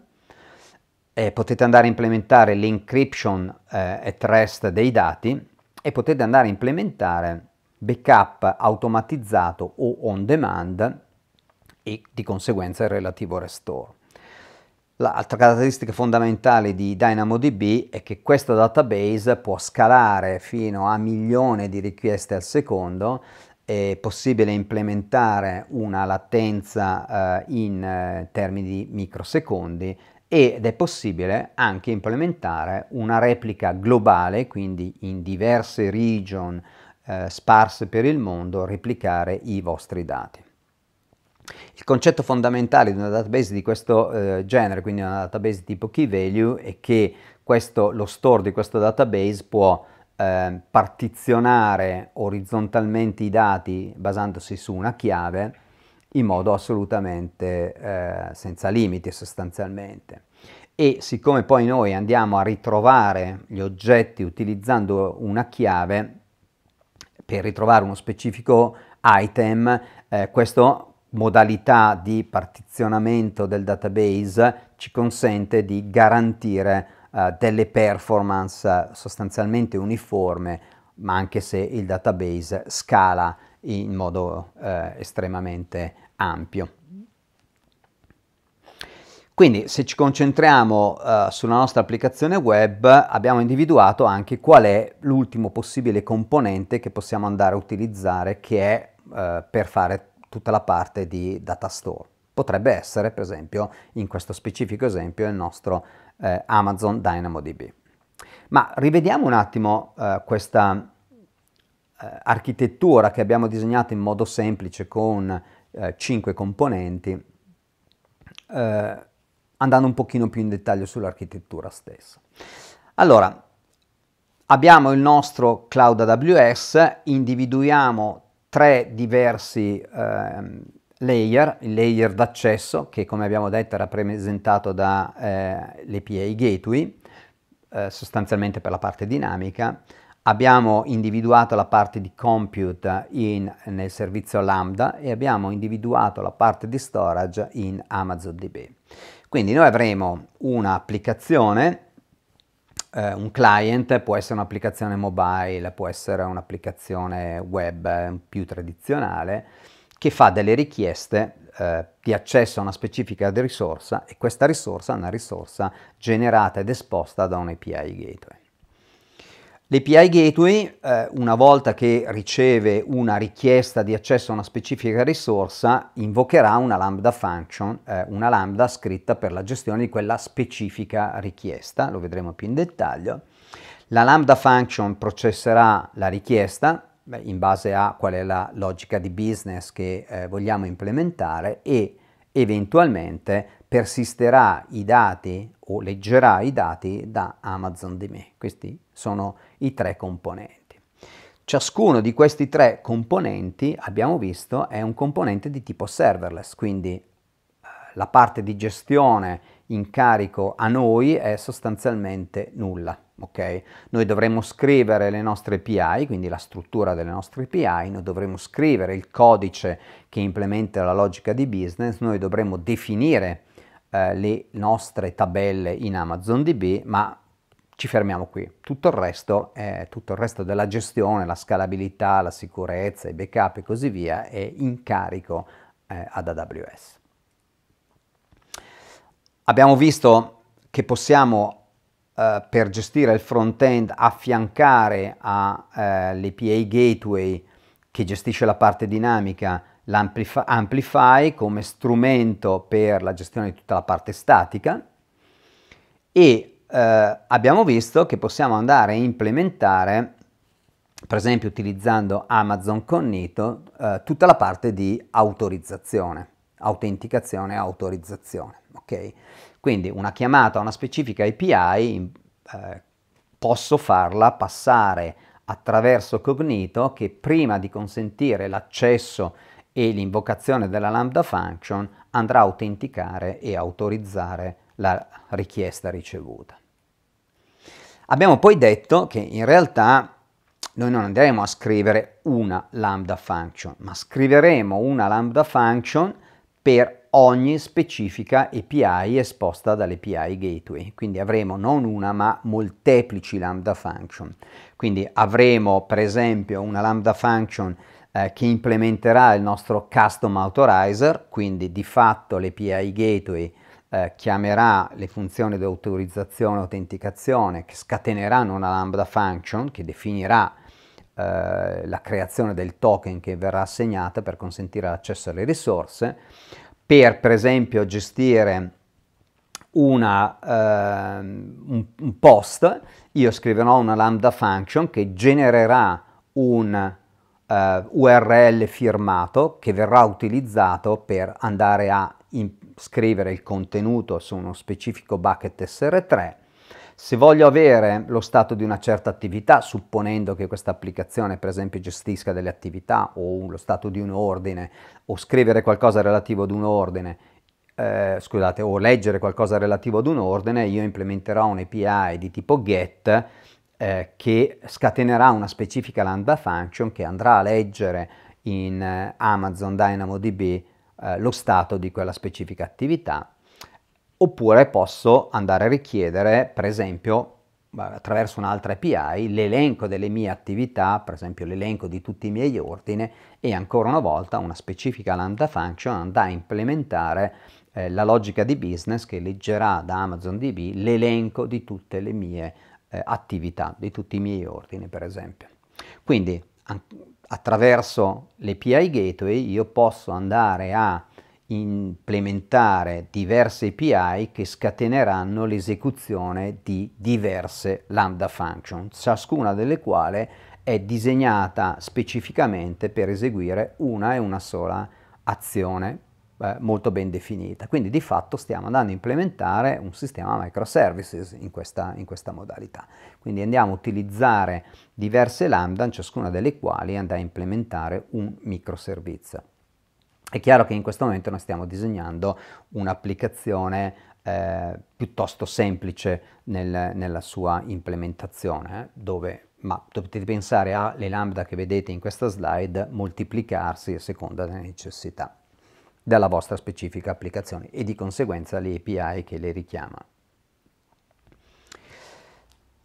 eh, potete andare a implementare l'encryption eh, at rest dei dati e potete andare a implementare backup automatizzato o on demand e di conseguenza il relativo restore. L'altra caratteristica fondamentale di DynamoDB è che questo database può scalare fino a milioni di richieste al secondo, è possibile implementare una latenza eh, in eh, termini di microsecondi ed è possibile anche implementare una replica globale, quindi in diverse region eh, sparse per il mondo, replicare i vostri dati. Il concetto fondamentale di una database di questo eh, genere, quindi una database tipo key value, è che questo, lo store di questo database può eh, partizionare orizzontalmente i dati basandosi su una chiave in modo assolutamente eh, senza limiti sostanzialmente. E siccome poi noi andiamo a ritrovare gli oggetti utilizzando una chiave, per ritrovare uno specifico item, eh, questo modalità di partizionamento del database ci consente di garantire eh, delle performance eh, sostanzialmente uniforme, ma anche se il database scala in modo eh, estremamente ampio. Quindi se ci concentriamo eh, sulla nostra applicazione web abbiamo individuato anche qual è l'ultimo possibile componente che possiamo andare a utilizzare che è eh, per fare tutta la parte di data store. Potrebbe essere, per esempio, in questo specifico esempio, il nostro eh, Amazon DynamoDB. Ma rivediamo un attimo eh, questa eh, architettura che abbiamo disegnato in modo semplice con 5 eh, componenti, eh, andando un pochino più in dettaglio sull'architettura stessa. Allora, abbiamo il nostro cloud AWS, individuiamo tre diversi eh, layer, il layer d'accesso che come abbiamo detto è rappresentato dall'API eh, Gateway, eh, sostanzialmente per la parte dinamica, abbiamo individuato la parte di compute in, nel servizio Lambda e abbiamo individuato la parte di storage in Amazon DB. Quindi noi avremo un'applicazione eh, un client può essere un'applicazione mobile, può essere un'applicazione web eh, più tradizionale che fa delle richieste eh, di accesso a una specifica risorsa e questa risorsa è una risorsa generata ed esposta da un API gateway. L'API Gateway, eh, una volta che riceve una richiesta di accesso a una specifica risorsa, invocherà una Lambda function, eh, una Lambda scritta per la gestione di quella specifica richiesta, lo vedremo più in dettaglio. La Lambda function processerà la richiesta beh, in base a qual è la logica di business che eh, vogliamo implementare e eventualmente persisterà i dati o leggerà i dati da Amazon di Questi sono i i tre componenti. Ciascuno di questi tre componenti, abbiamo visto, è un componente di tipo serverless, quindi eh, la parte di gestione in carico a noi è sostanzialmente nulla. Okay? Noi dovremmo scrivere le nostre API, quindi la struttura delle nostre API, noi dovremmo scrivere il codice che implementa la logica di business, noi dovremmo definire eh, le nostre tabelle in Amazon DB, ma ci fermiamo qui. Tutto il resto, eh, tutto il resto della gestione, la scalabilità, la sicurezza, i backup e così via è in carico eh, ad AWS. Abbiamo visto che possiamo eh, per gestire il front-end affiancare all'API eh, Gateway che gestisce la parte dinamica l'Amplify come strumento per la gestione di tutta la parte statica e eh, abbiamo visto che possiamo andare a implementare, per esempio utilizzando Amazon Cognito, eh, tutta la parte di autorizzazione, autenticazione e autorizzazione. Okay? Quindi una chiamata a una specifica API eh, posso farla passare attraverso Cognito che prima di consentire l'accesso e l'invocazione della lambda function andrà a autenticare e autorizzare la richiesta ricevuta. Abbiamo poi detto che in realtà noi non andremo a scrivere una lambda function, ma scriveremo una lambda function per ogni specifica API esposta dall'API gateway. Quindi avremo non una ma molteplici lambda function. Quindi avremo per esempio una lambda function eh, che implementerà il nostro custom authorizer, quindi di fatto l'API gateway eh, chiamerà le funzioni di autorizzazione e autenticazione che scateneranno una lambda function che definirà eh, la creazione del token che verrà assegnata per consentire l'accesso alle risorse, per per esempio gestire una, eh, un, un, post, io scriverò una lambda function che genererà un uh, eh, URL firmato che verrà utilizzato per andare a in, scrivere il contenuto su uno specifico bucket SR3. Se voglio avere lo stato di una certa attività, supponendo che questa applicazione per esempio gestisca delle attività o lo stato di un ordine o scrivere qualcosa relativo ad un ordine, eh, scusate, o leggere qualcosa relativo ad un ordine, io implementerò un API di tipo get eh, che scatenerà una specifica lambda function che andrà a leggere in eh, Amazon DynamoDB eh, lo stato di quella specifica attività, oppure posso andare a richiedere, per esempio, eh, attraverso un'altra API, l'elenco delle mie attività, per esempio l'elenco di tutti i miei ordini e ancora una volta una specifica lambda function andrà a implementare eh, la logica di business che leggerà da Amazon DB l'elenco di tutte le mie eh, attività, di tutti i miei ordini per esempio. Quindi attraverso l'API Gateway io posso andare a implementare diverse API che scateneranno l'esecuzione di diverse Lambda function, ciascuna delle quali è disegnata specificamente per eseguire una e una sola azione eh, molto ben definita. Quindi di fatto stiamo andando a implementare un sistema microservices in questa, in questa modalità. Quindi andiamo a utilizzare diverse lambda, in ciascuna delle quali andrà a implementare un microservizio. È chiaro che in questo momento noi stiamo disegnando un'applicazione eh, piuttosto semplice nel, nella sua implementazione, eh, dove ma dovete pensare alle lambda che vedete in questa slide moltiplicarsi a seconda delle necessità dalla vostra specifica applicazione e di conseguenza le API che le richiama.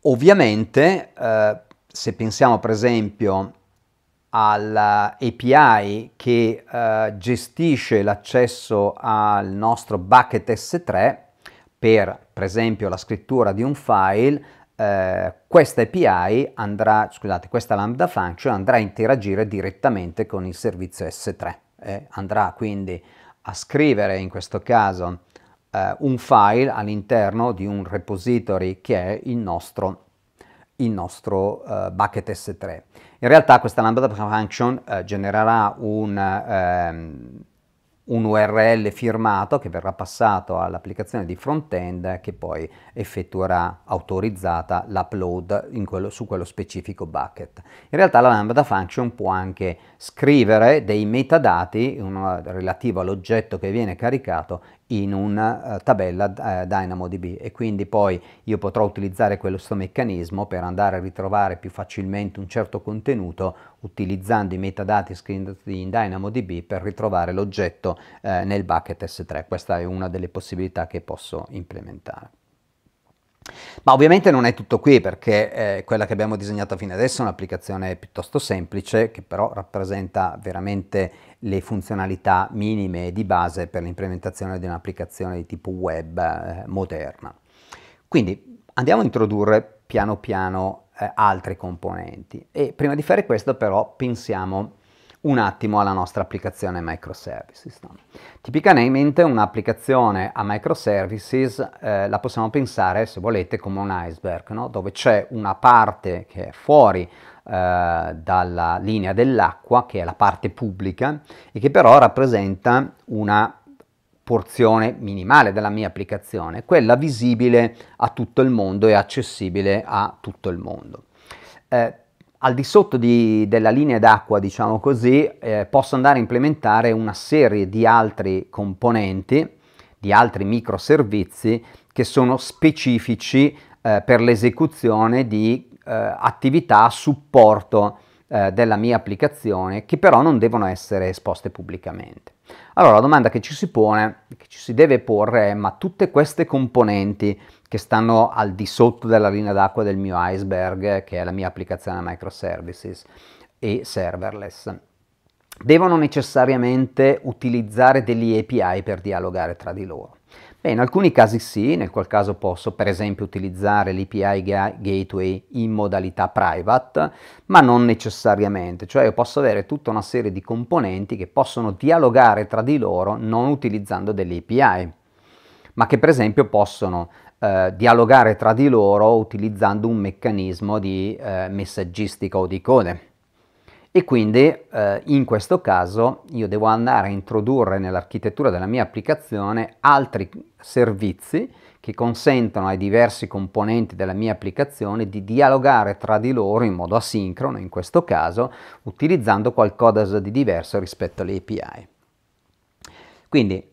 Ovviamente, eh, se pensiamo per esempio all'API che eh, gestisce l'accesso al nostro bucket S3 per, per esempio, la scrittura di un file, eh, questa API andrà, scusate, questa lambda function andrà a interagire direttamente con il servizio S3 eh, andrà quindi a scrivere in questo caso eh, un file all'interno di un repository che è il nostro, il nostro eh, bucket S3. In realtà questa lambda function eh, genererà un ehm, un URL firmato che verrà passato all'applicazione di front-end che poi effettuerà autorizzata l'upload quello, su quello specifico bucket. In realtà la Lambda function può anche scrivere dei metadati un, relativo all'oggetto che viene caricato in una eh, tabella eh, DynamoDB e quindi poi io potrò utilizzare questo meccanismo per andare a ritrovare più facilmente un certo contenuto utilizzando i metadati scritti in DynamoDB per ritrovare l'oggetto eh, nel bucket S3. Questa è una delle possibilità che posso implementare. Ma ovviamente non è tutto qui perché eh, quella che abbiamo disegnato fino adesso è un'applicazione piuttosto semplice che però rappresenta veramente le funzionalità minime di base per l'implementazione di un'applicazione di tipo web eh, moderna. Quindi andiamo a introdurre piano piano eh, altri componenti e prima di fare questo però pensiamo un attimo alla nostra applicazione microservices. No? Tipicamente un'applicazione a microservices eh, la possiamo pensare, se volete, come un iceberg, no? dove c'è una parte che è fuori eh, dalla linea dell'acqua, che è la parte pubblica, e che però rappresenta una porzione minimale della mia applicazione, quella visibile a tutto il mondo e accessibile a tutto il mondo. Eh, al di sotto di, della linea d'acqua, diciamo così, eh, posso andare a implementare una serie di altri componenti, di altri microservizi che sono specifici eh, per l'esecuzione di eh, attività a supporto eh, della mia applicazione che però non devono essere esposte pubblicamente. Allora la domanda che ci si pone, che ci si deve porre è ma tutte queste componenti che stanno al di sotto della linea d'acqua del mio iceberg, che è la mia applicazione microservices e serverless, devono necessariamente utilizzare degli API per dialogare tra di loro. Beh, in alcuni casi sì, nel qual caso posso per esempio utilizzare l'API Gateway in modalità private, ma non necessariamente, cioè io posso avere tutta una serie di componenti che possono dialogare tra di loro non utilizzando delle API, ma che per esempio possono eh, dialogare tra di loro utilizzando un meccanismo di eh, messaggistica o di code e quindi eh, in questo caso io devo andare a introdurre nell'architettura della mia applicazione altri servizi che consentono ai diversi componenti della mia applicazione di dialogare tra di loro in modo asincrono, in questo caso utilizzando qualcosa di diverso rispetto alle API. Quindi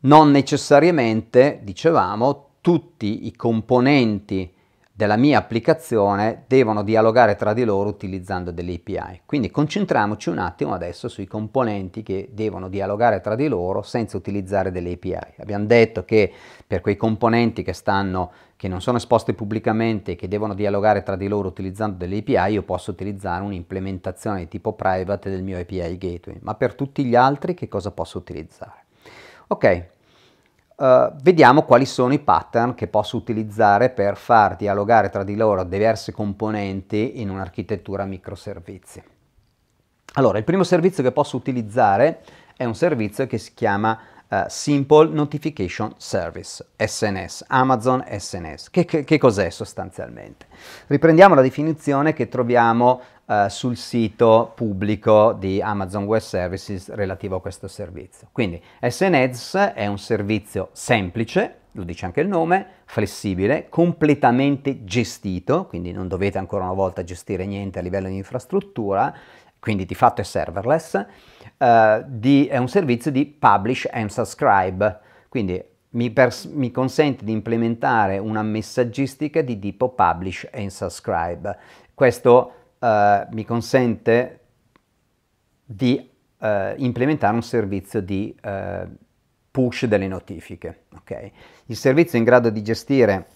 non necessariamente, dicevamo, tutti i componenti della mia applicazione devono dialogare tra di loro utilizzando delle API. Quindi concentriamoci un attimo adesso sui componenti che devono dialogare tra di loro senza utilizzare delle API. Abbiamo detto che per quei componenti che, stanno, che non sono esposti pubblicamente e che devono dialogare tra di loro utilizzando delle API, io posso utilizzare un'implementazione di tipo private del mio API gateway, ma per tutti gli altri che cosa posso utilizzare? Ok, eh, vediamo quali sono i pattern che posso utilizzare per far dialogare tra di loro diverse componenti in un'architettura microservizi. Allora, il primo servizio che posso utilizzare è un servizio che si chiama uh, Simple Notification Service, SNS, Amazon SNS. Che, che, che cos'è sostanzialmente? Riprendiamo la definizione che troviamo eh, sul sito pubblico di Amazon Web Services relativo a questo servizio. Quindi SNES è un servizio semplice, lo dice anche il nome, flessibile, completamente gestito, quindi non dovete ancora una volta gestire niente a livello di infrastruttura, quindi di fatto è serverless, eh, di, è un servizio di publish and subscribe, quindi mi, mi, consente di implementare una messaggistica di tipo publish and subscribe. Questo eh, mi consente di eh, implementare un servizio di eh, push delle notifiche. Okay? Il servizio è in grado di gestire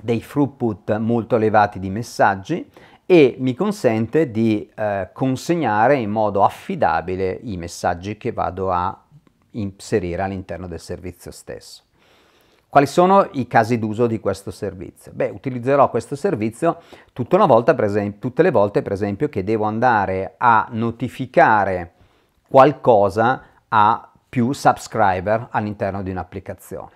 dei throughput molto elevati di messaggi e mi consente di eh, consegnare in modo affidabile i messaggi che vado a inserire all'interno del servizio stesso. Quali sono i casi d'uso di questo servizio? Beh, utilizzerò questo servizio volta, esempio, tutte le volte, per esempio, che devo andare a notificare qualcosa a più subscriber all'interno di un'applicazione.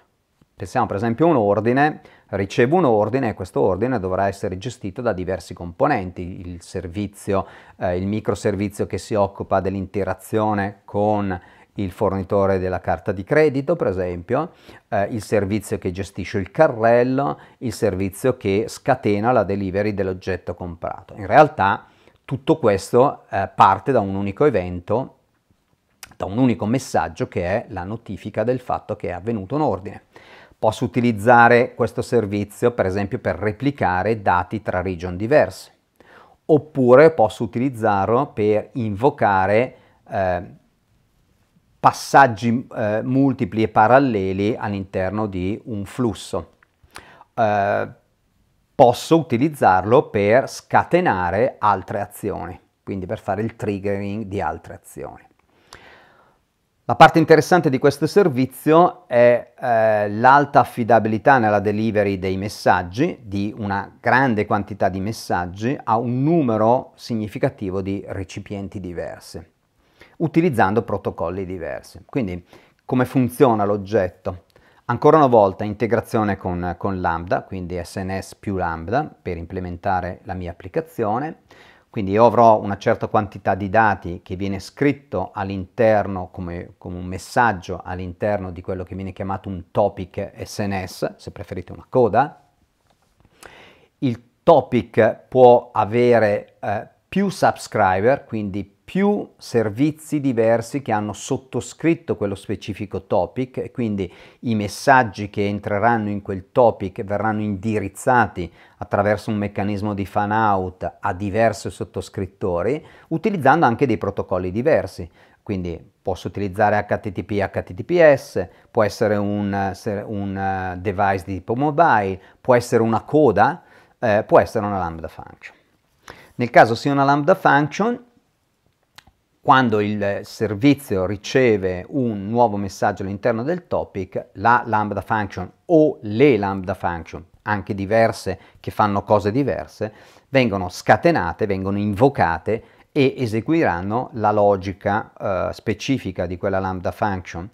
Pensiamo per esempio a un ordine, ricevo un ordine e questo ordine dovrà essere gestito da diversi componenti, il servizio, eh, il microservizio che si occupa dell'interazione con il fornitore della carta di credito, per esempio, eh, il servizio che gestisce il carrello, il servizio che scatena la delivery dell'oggetto comprato. In realtà tutto questo eh, parte da un unico evento, da un unico messaggio che è la notifica del fatto che è avvenuto un ordine. Posso utilizzare questo servizio, per esempio, per replicare dati tra region diverse, oppure posso utilizzarlo per invocare eh, passaggi eh, multipli e paralleli all'interno di un flusso. Eh, posso utilizzarlo per scatenare altre azioni, quindi per fare il triggering di altre azioni. La parte interessante di questo servizio è eh, l'alta affidabilità nella delivery dei messaggi, di una grande quantità di messaggi a un numero significativo di recipienti diversi utilizzando protocolli diversi. Quindi come funziona l'oggetto? Ancora una volta integrazione con, con Lambda, quindi SNS più Lambda per implementare la mia applicazione. Quindi io avrò una certa quantità di dati che viene scritto all'interno come, come, un messaggio all'interno di quello che viene chiamato un topic SNS, se preferite una coda. Il topic può avere eh, più subscriber, quindi più più servizi diversi che hanno sottoscritto quello specifico topic e quindi i messaggi che entreranno in quel topic verranno indirizzati attraverso un meccanismo di fan out a diversi sottoscrittori utilizzando anche dei protocolli diversi quindi posso utilizzare HTTP e HTTPS, può essere un, un eh, device di tipo mobile, può essere una coda, eh, può essere una lambda function. Nel caso sia una lambda function, quando il servizio riceve un nuovo messaggio all'interno del topic, la lambda function o le lambda function, anche diverse che fanno cose diverse, vengono scatenate, vengono invocate e eseguiranno la logica eh, specifica di quella lambda function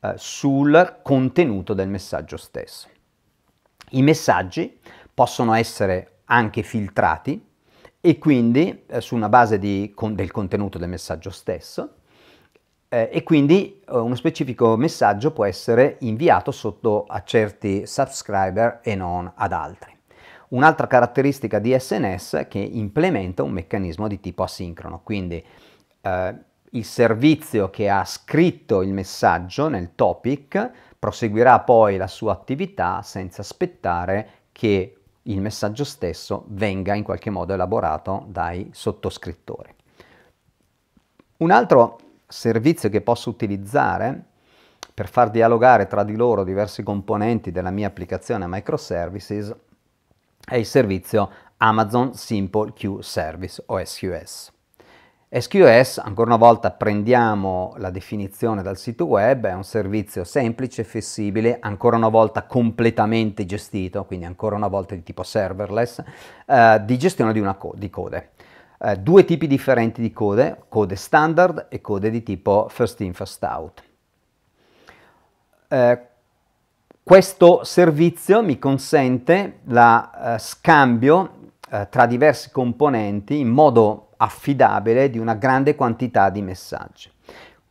eh, sul contenuto del messaggio stesso. I messaggi possono essere anche filtrati, e quindi eh, su una base di, con, del contenuto del messaggio stesso eh, e quindi eh, uno specifico messaggio può essere inviato sotto a certi subscriber e non ad altri. Un'altra caratteristica di SNS è che implementa un meccanismo di tipo asincrono, quindi eh, il servizio che ha scritto il messaggio nel topic proseguirà poi la sua attività senza aspettare che il messaggio stesso venga in qualche modo elaborato dai sottoscrittori. Un altro servizio che posso utilizzare per far dialogare tra di loro diversi componenti della mia applicazione microservices è il servizio Amazon Simple Q Service o SQS. SQS, ancora una volta prendiamo la definizione dal sito web, è un servizio semplice, flessibile, ancora una volta completamente gestito, quindi ancora una volta di tipo serverless, eh, di gestione di, co di code. Eh, due tipi differenti di code, code standard e code di tipo first in, first out. Eh, questo servizio mi consente lo eh, scambio eh, tra diversi componenti in modo affidabile di una grande quantità di messaggi.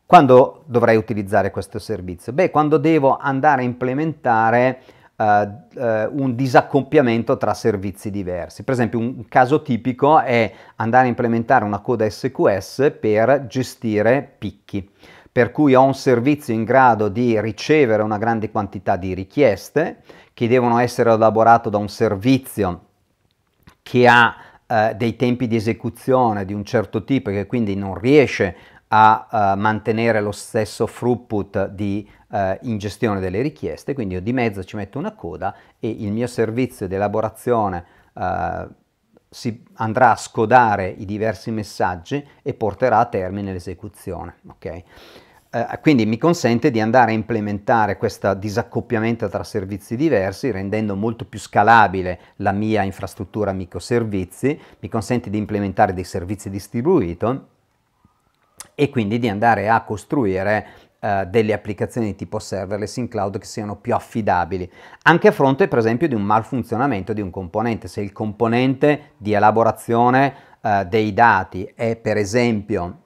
Quando dovrei utilizzare questo servizio? Beh, quando devo andare a implementare uh, uh, un disaccoppiamento tra servizi diversi. Per esempio, un caso tipico è andare a implementare una coda SQS per gestire picchi per cui ho un servizio in grado di ricevere una grande quantità di richieste che devono essere elaborate da un servizio che ha eh, dei tempi di esecuzione di un certo tipo e che quindi non riesce a eh, mantenere lo stesso throughput di eh, ingestione delle richieste, quindi io di mezzo ci metto una coda e il mio servizio di elaborazione eh, si andrà a scodare i diversi messaggi e porterà a termine l'esecuzione. Okay? eh, quindi mi consente di andare a implementare questo disaccoppiamento tra servizi diversi, rendendo molto più scalabile la mia infrastruttura microservizi, mi consente di implementare dei servizi distribuiti e quindi di andare a costruire eh, delle applicazioni tipo serverless in cloud che siano più affidabili, anche a fronte per esempio di un malfunzionamento di un componente, se il componente di elaborazione eh, dei dati è per esempio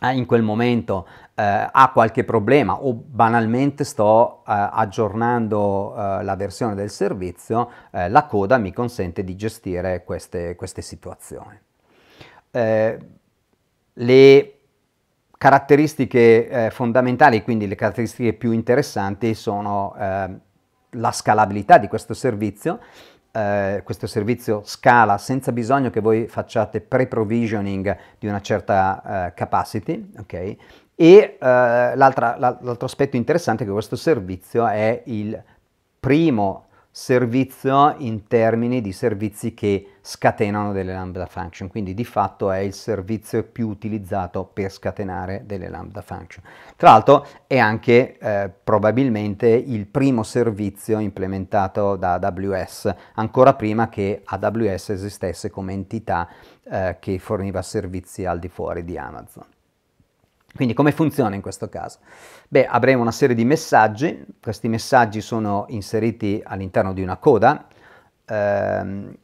eh, in quel momento eh, ha qualche problema o banalmente sto eh, aggiornando eh, la versione del servizio, eh, la coda mi consente di gestire queste, queste situazioni. Eh, le caratteristiche fondamentali, quindi le caratteristiche più interessanti, sono la scalabilità di questo servizio eh, questo servizio scala senza bisogno che voi facciate pre-provisioning di una certa eh, capacity, ok? E eh, l'altro aspetto interessante è che questo servizio è il primo servizio in termini di servizi che scatenano delle lambda function, quindi di fatto è il servizio più utilizzato per scatenare delle lambda function. Tra l'altro è anche eh, probabilmente il primo servizio implementato da AWS, ancora prima che AWS esistesse come entità eh, che forniva servizi al di fuori di Amazon. Quindi come funziona in questo caso? Beh, avremo una serie di messaggi, questi messaggi sono inseriti all'interno di una coda, ehm,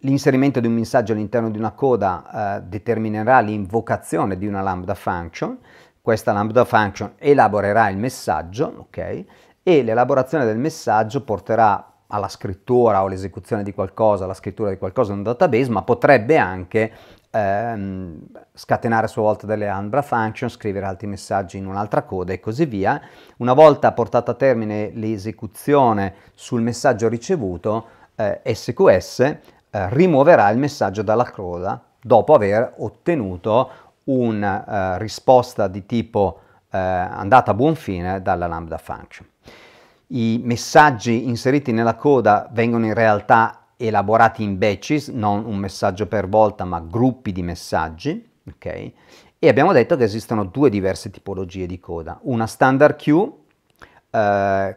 l'inserimento di un messaggio all'interno di una coda eh, determinerà l'invocazione di una lambda function, questa lambda function elaborerà il messaggio, ok? E l'elaborazione del messaggio porterà alla scrittura o l'esecuzione di qualcosa, alla scrittura di qualcosa in un database, ma potrebbe anche ehm, scatenare a sua volta delle Ambra function, scrivere altri messaggi in un'altra coda e così via. Una volta portata a termine l'esecuzione sul messaggio ricevuto, eh, SQS eh, rimuoverà il messaggio dalla coda dopo aver ottenuto una eh, risposta di tipo eh, andata a buon fine dalla lambda function. I messaggi inseriti nella coda vengono in realtà elaborati in batches, non un messaggio per volta, ma gruppi di messaggi, ok? E abbiamo detto che esistono due diverse tipologie di coda, una standard queue eh,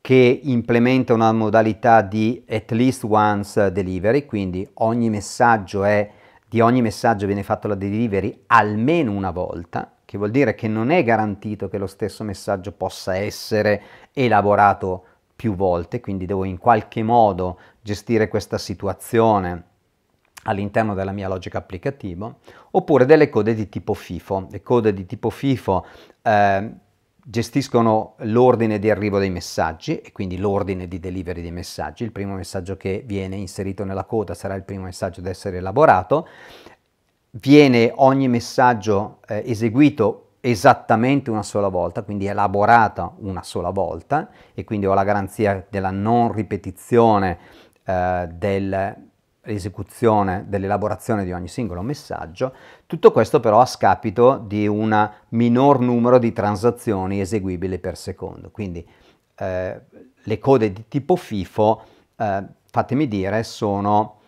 che implementa una modalità di at least once delivery, quindi ogni messaggio è, di ogni messaggio viene fatto la delivery almeno una volta, che vuol dire che non è garantito che lo stesso messaggio possa essere elaborato più volte, quindi devo in qualche modo gestire questa situazione all'interno della mia logica applicativa, oppure delle code di tipo FIFO. Le code di tipo FIFO eh, gestiscono l'ordine di arrivo dei messaggi e quindi l'ordine di delivery dei messaggi. Il primo messaggio che viene inserito nella coda sarà il primo messaggio da essere elaborato. Viene ogni messaggio eh, eseguito esattamente una sola volta, quindi elaborata una sola volta e quindi ho la garanzia della non ripetizione eh, dell'esecuzione, dell'elaborazione di ogni singolo messaggio, tutto questo però a scapito di un minor numero di transazioni eseguibili per secondo. Quindi eh, le code di tipo FIFO, eh, fatemi dire, sono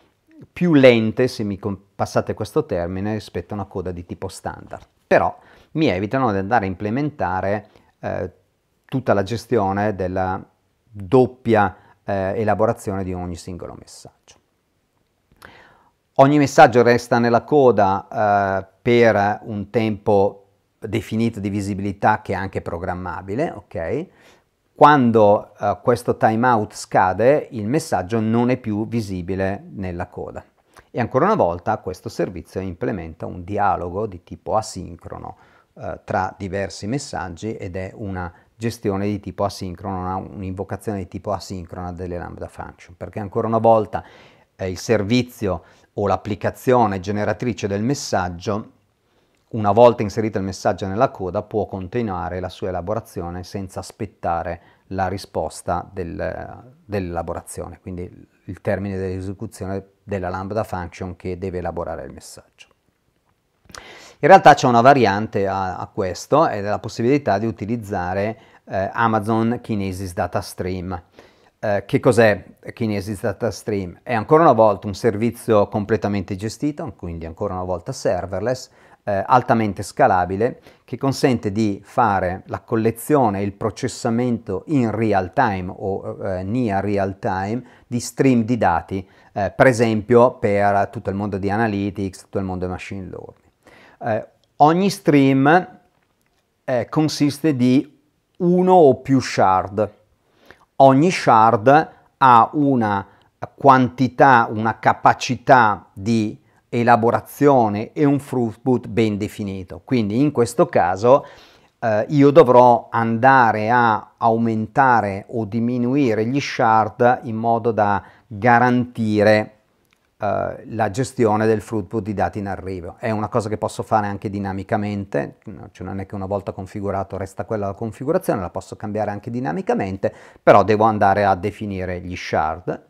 più lente, se mi passate questo termine, rispetto a una coda di tipo standard. Però mi evitano di andare a implementare eh, tutta la gestione della doppia eh, elaborazione di ogni singolo messaggio. Ogni messaggio resta nella coda eh, per un tempo definito di visibilità che è anche programmabile, ok? Quando eh, questo timeout scade, il messaggio non è più visibile nella coda. E ancora una volta questo servizio implementa un dialogo di tipo asincrono eh, tra diversi messaggi ed è una gestione di tipo asincrona, un'invocazione di tipo asincrona delle lambda function, perché ancora una volta eh, il servizio o l'applicazione generatrice del messaggio, una volta inserito il messaggio nella coda, può continuare la sua elaborazione senza aspettare la risposta del, dell'elaborazione, quindi il termine dell'esecuzione della lambda function che deve elaborare il messaggio. In realtà c'è una variante a, a questo ed è la possibilità di utilizzare eh, Amazon Kinesis Data Stream. Eh, che cos'è Kinesis Data Stream? È ancora una volta un servizio completamente gestito, quindi ancora una volta serverless, eh, altamente scalabile, che consente di fare la collezione e il processamento in real time o eh, near real time di stream di dati, eh, per esempio per tutto il mondo di analytics, tutto il mondo di machine learning. Eh, ogni stream eh, consiste di uno o più shard. Ogni shard ha una quantità, una capacità di elaborazione e un throughput ben definito. Quindi in questo caso eh, io dovrò andare a aumentare o diminuire gli shard in modo da garantire eh, la gestione del throughput di dati in arrivo. È una cosa che posso fare anche dinamicamente, cioè non è che una volta configurato resta quella la configurazione, la posso cambiare anche dinamicamente, però devo andare a definire gli shard.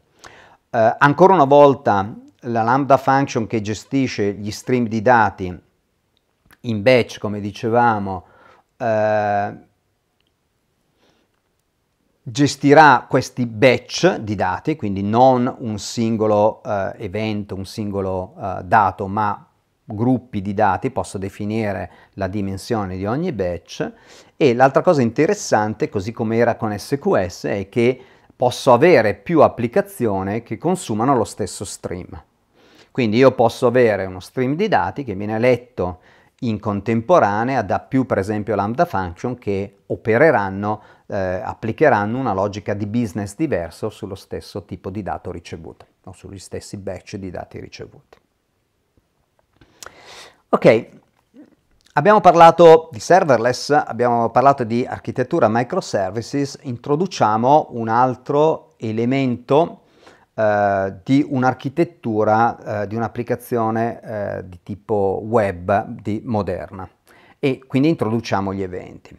Eh, ancora una volta la lambda function che gestisce gli stream di dati in batch, come dicevamo, eh, gestirà questi batch di dati, quindi non un singolo eh, evento, un singolo eh, dato, ma gruppi di dati, posso definire la dimensione di ogni batch e l'altra cosa interessante, così come era con SQS, è che posso avere più applicazioni che consumano lo stesso stream. Quindi io posso avere uno stream di dati che viene letto in contemporanea da più per esempio lambda function che opereranno eh, applicheranno una logica di business diverso sullo stesso tipo di dato ricevuto o sugli stessi batch di dati ricevuti. Ok, abbiamo parlato di serverless, abbiamo parlato di architettura microservices, introduciamo un altro elemento Uh, di un'architettura, uh, di un'applicazione uh, di tipo web di moderna e quindi introduciamo gli eventi.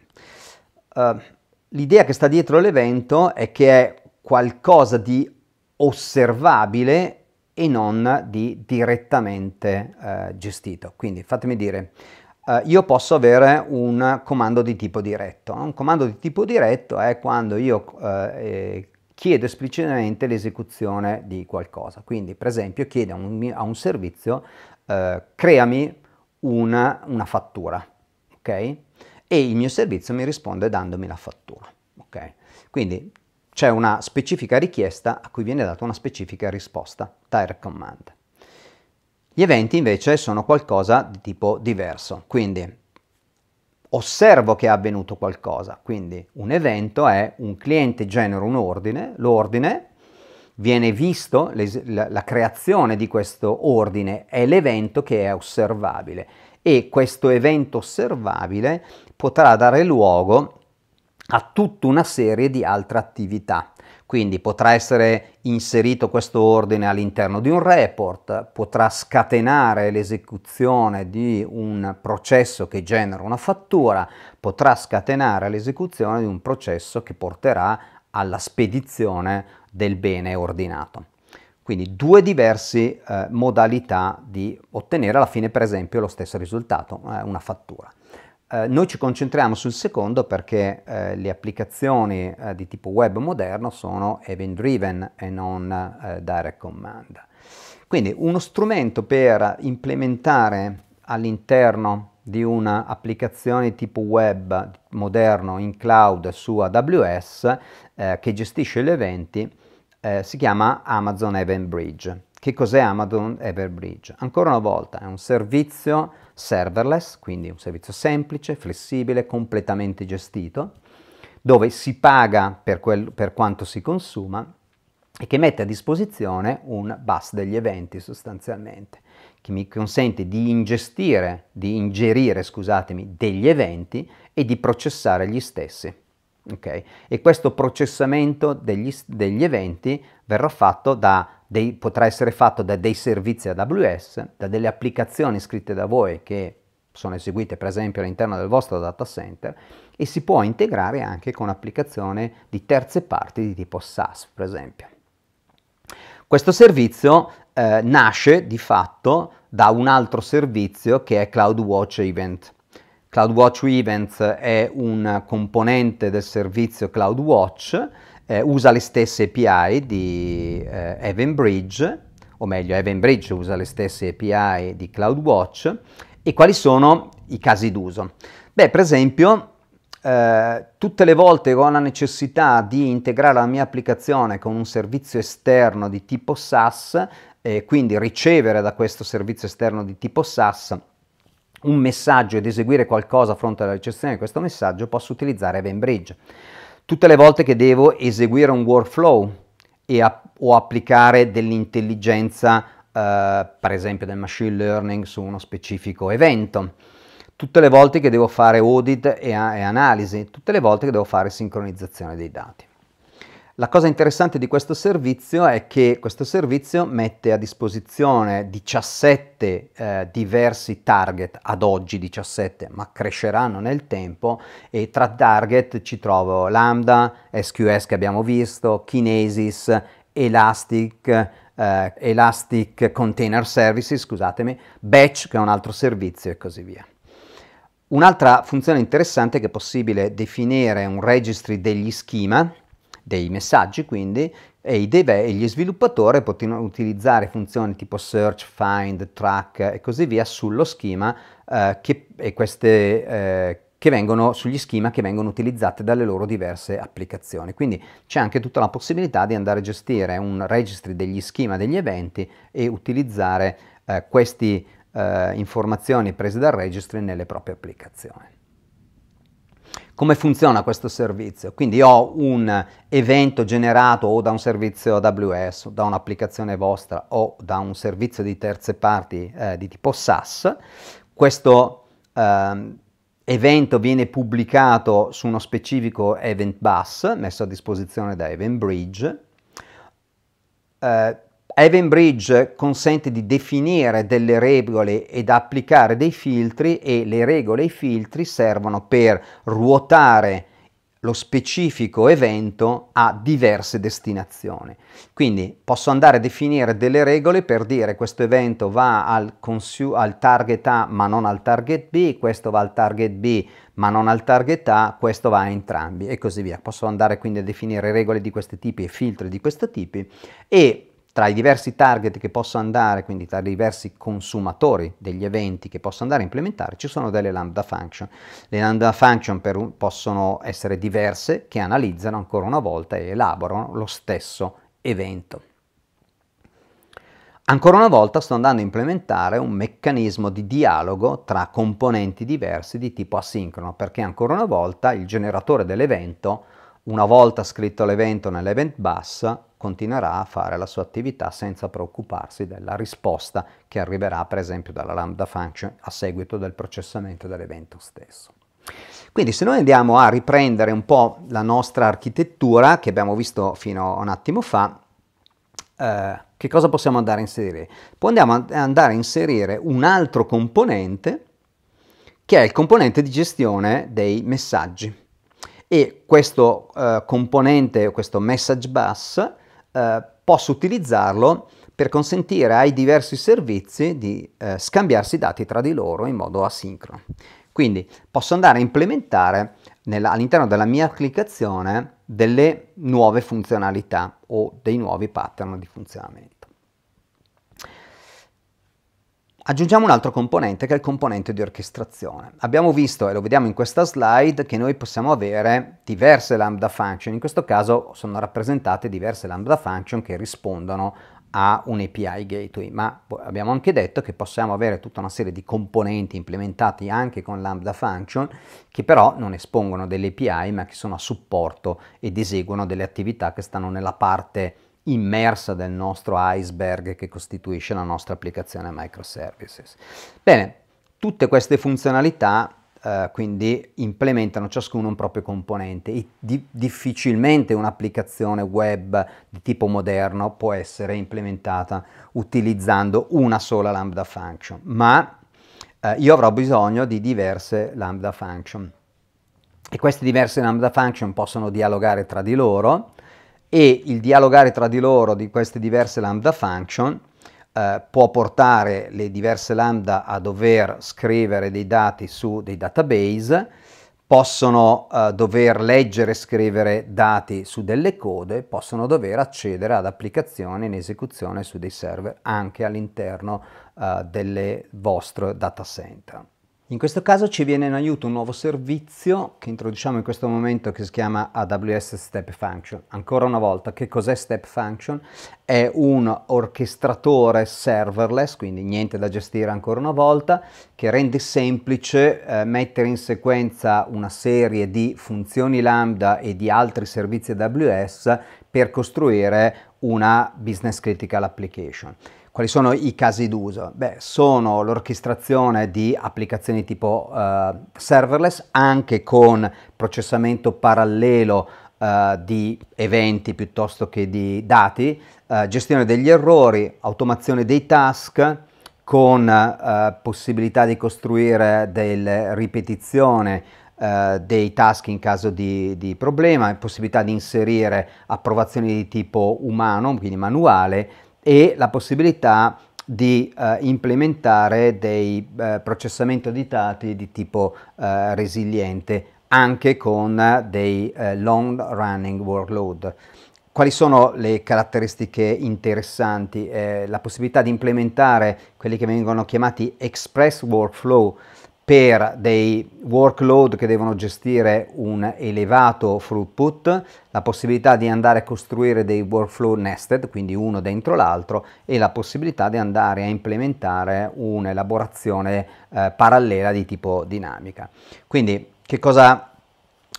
L'idea che sta dietro l'evento è che è qualcosa di osservabile e non di direttamente eh, gestito. Quindi fatemi dire, eh, io posso avere un comando di tipo diretto. Un comando di tipo diretto è quando io eh, eh chiedo esplicitamente l'esecuzione di qualcosa. Quindi per esempio chiedo a un, a un servizio, eh, creami una, una fattura. Okay? e il mio servizio mi risponde dandomi la fattura. Okay? Quindi c'è una specifica richiesta a cui viene data una specifica risposta, tire command. Gli eventi invece sono qualcosa di tipo diverso, quindi osservo che è avvenuto qualcosa, quindi un evento è un cliente genera un ordine, l'ordine viene visto, la, creazione di questo ordine è l'evento che è osservabile e questo evento osservabile potrà dare luogo a tutta una serie di altre attività. Quindi potrà essere inserito questo ordine all'interno di un report, potrà scatenare l'esecuzione di un processo che genera una fattura, potrà scatenare l'esecuzione di un processo che porterà alla spedizione del bene ordinato. Quindi due diverse eh, modalità di ottenere alla fine per esempio lo stesso risultato, eh, una fattura. Eh, noi ci concentriamo sul secondo perché eh, le applicazioni eh, di tipo web moderno sono event driven e non eh, direct command. Quindi uno strumento per implementare all'interno di un'applicazione tipo web moderno in cloud su AWS che gestisce gli eventi eh, si chiama Amazon Bridge. Che cos'è Amazon Bridge? Ancora una volta è un servizio serverless, quindi un servizio semplice, flessibile, completamente gestito, dove si paga per, quel, per quanto si consuma e che mette a disposizione un bus degli eventi sostanzialmente, che mi consente di ingestire, di ingerire, scusatemi, degli eventi e di processare gli stessi. Okay? E questo processamento degli, degli eventi dei, potrà essere fatto da dei servizi AWS, da delle applicazioni scritte da voi che sono eseguite per esempio all'interno del vostro data center e si può integrare anche con applicazioni di terze parti di tipo SaaS per esempio. Questo servizio eh, nasce di fatto da un altro servizio che è CloudWatch Event. CloudWatch Events è un componente del servizio CloudWatch, eh, usa le stesse API di eh, EventBridge, o meglio EventBridge usa le stesse API di CloudWatch. E quali sono i casi d'uso? Beh, per esempio, eh, tutte le volte che ho la necessità di integrare la mia applicazione con un servizio esterno di tipo SaaS, e eh, quindi ricevere da questo servizio esterno di tipo SaaS un messaggio ed eseguire qualcosa a fronte alla ricezione di questo messaggio, posso utilizzare EventBridge. Tutte le volte che devo eseguire un workflow a, o applicare dell'intelligenza, eh, per esempio del machine learning, su uno specifico evento, tutte le volte che devo fare audit e, e analisi, tutte le volte che devo fare sincronizzazione dei dati. La cosa interessante di questo servizio è che questo servizio mette a disposizione 17 eh, diversi target, ad oggi 17, ma cresceranno nel tempo e tra target ci trovo Lambda, SQS che abbiamo visto, Kinesis, Elastic, eh, Elastic Container Services, scusatemi, Batch che è un altro servizio e così via. Un'altra funzione interessante è che è possibile definire un registry degli schema dei messaggi quindi e, deve, e gli sviluppatori potranno utilizzare funzioni tipo search, find, track e così via sullo schema eh, che, e queste eh, che vengono sugli schema che vengono utilizzate dalle loro diverse applicazioni. Quindi c'è anche tutta la possibilità di andare a gestire un registry degli schema degli eventi e utilizzare eh, queste eh, informazioni prese dal registry nelle proprie applicazioni. Come funziona questo servizio? Quindi ho un evento generato o da un servizio AWS, o da un'applicazione vostra o da un servizio di terze parti eh, di tipo SaaS. Questo eh, evento viene pubblicato su uno specifico event bus messo a disposizione da Event Bridge. Eh, Evenbridge consente di definire delle regole ed applicare dei filtri e le regole e i filtri servono per ruotare lo specifico evento a diverse destinazioni. Quindi posso andare a definire delle regole per dire questo evento va al, al, target A ma non al target B, questo va al target B ma non al target A, questo va a entrambi e così via. Posso andare quindi a definire regole di questi tipi e filtri di questo tipo e tra i diversi target che posso andare, quindi tra i diversi consumatori degli eventi che posso andare a implementare, ci sono delle lambda function. Le lambda function un, possono essere diverse che analizzano ancora una volta e elaborano lo stesso evento. Ancora una volta sto andando a implementare un meccanismo di dialogo tra componenti diversi di tipo asincrono, perché ancora una volta il generatore dell'evento, una volta scritto l'evento nell'event bus, continuerà a fare la sua attività senza preoccuparsi della risposta che arriverà per esempio dalla lambda function a seguito del processamento dell'evento stesso. Quindi se noi andiamo a riprendere un po' la nostra architettura che abbiamo visto fino a un attimo fa, eh, che cosa possiamo andare a inserire? Possiamo eh, andare a inserire un altro componente che è il componente di gestione dei messaggi e questo eh, componente, questo message bus eh, posso utilizzarlo per consentire ai diversi servizi di eh, scambiarsi dati tra di loro in modo asincrono. Quindi posso andare a implementare all'interno della mia applicazione delle nuove funzionalità o dei nuovi pattern di funzionamento. Aggiungiamo un altro componente che è il componente di orchestrazione. Abbiamo visto, e lo vediamo in questa slide, che noi possiamo avere diverse lambda function, in questo caso sono rappresentate diverse lambda function che rispondono a un API gateway, ma abbiamo anche detto che possiamo avere tutta una serie di componenti implementati anche con Lambda Function che però non espongono delle API ma che sono a supporto ed eseguono delle attività che stanno nella parte immersa del nostro iceberg che costituisce la nostra applicazione microservices. Bene, tutte queste funzionalità Uh, quindi implementano ciascuno un proprio componente e di difficilmente un'applicazione web di tipo moderno può essere implementata utilizzando una sola lambda function, ma uh, io avrò bisogno di diverse lambda function e queste diverse lambda function possono dialogare tra di loro e il dialogare tra di loro di queste diverse lambda function eh, può portare le diverse lambda a dover scrivere dei dati su dei database, possono eh, dover leggere e scrivere dati su delle code, possono dover accedere ad applicazioni in esecuzione su dei server anche all'interno eh, delle vostre data center. In questo caso ci viene in aiuto un nuovo servizio che introduciamo in questo momento che si chiama AWS Step Function. Ancora una volta, che cos'è Step Function? È un orchestratore serverless, quindi niente da gestire ancora una volta, che rende semplice eh, mettere in sequenza una serie di funzioni Lambda e di altri servizi AWS per costruire una business critical application. Quali sono i casi d'uso? Beh, sono l'orchestrazione di applicazioni tipo eh, serverless, anche con processamento parallelo eh, di eventi piuttosto che di dati, eh, gestione degli errori, automazione dei task, con eh, possibilità di costruire delle ripetizioni eh, dei task in caso di, di, problema, possibilità di inserire approvazioni di tipo umano, quindi manuale, e la possibilità di eh, implementare dei eh, processamento di dati di tipo eh, resiliente anche con dei eh, long running workload. Quali sono le caratteristiche interessanti? Eh, la possibilità di implementare quelli che vengono chiamati express workflow, per dei workload che devono gestire un elevato throughput, la possibilità di andare a costruire dei workflow nested, quindi uno dentro l'altro, e la possibilità di andare a implementare un'elaborazione eh, parallela di tipo dinamica. Quindi che cosa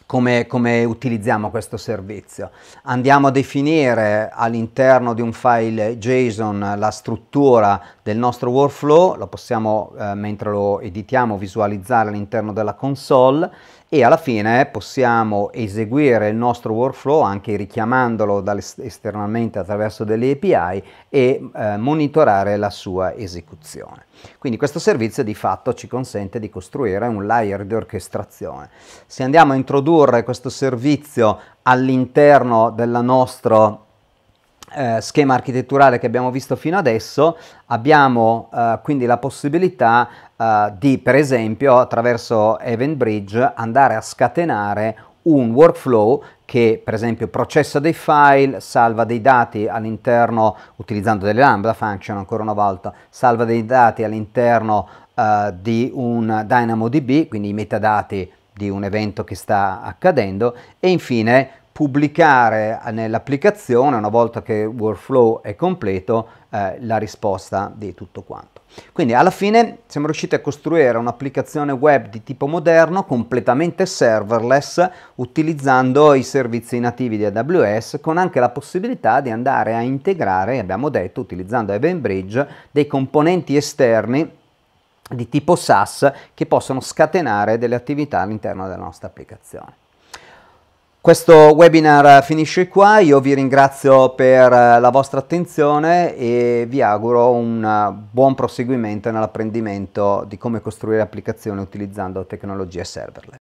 come, come utilizziamo questo servizio. Andiamo a definire all'interno di un file JSON la struttura del nostro workflow, lo possiamo eh, mentre lo editiamo visualizzare all'interno della console e alla fine possiamo eseguire il nostro workflow anche richiamandolo esternamente attraverso delle API e eh, monitorare la sua esecuzione. Quindi questo servizio di fatto ci consente di costruire un layer di orchestrazione. Se andiamo a introdurre questo servizio all'interno del nostro eh, schema architetturale che abbiamo visto fino adesso, abbiamo eh, quindi la possibilità uh, di, per esempio, attraverso Event Bridge andare a scatenare un workflow che per esempio processa dei file, salva dei dati all'interno, utilizzando delle lambda function ancora una volta, salva dei dati all'interno uh, di un DynamoDB, quindi i metadati di un evento che sta accadendo e infine pubblicare eh, nell'applicazione, una volta che il workflow è completo, eh, la risposta di tutto quanto. Quindi alla fine siamo riusciti a costruire un'applicazione web di tipo moderno, completamente serverless, utilizzando i servizi nativi di AWS, con anche la possibilità di andare a integrare, abbiamo detto, utilizzando EventBridge, dei componenti esterni di tipo SaaS che possono scatenare delle attività all'interno della nostra applicazione. Questo webinar finisce qua, io vi ringrazio per eh, la vostra attenzione e vi auguro un eh, buon proseguimento nell'apprendimento di come costruire applicazioni utilizzando tecnologie serverless.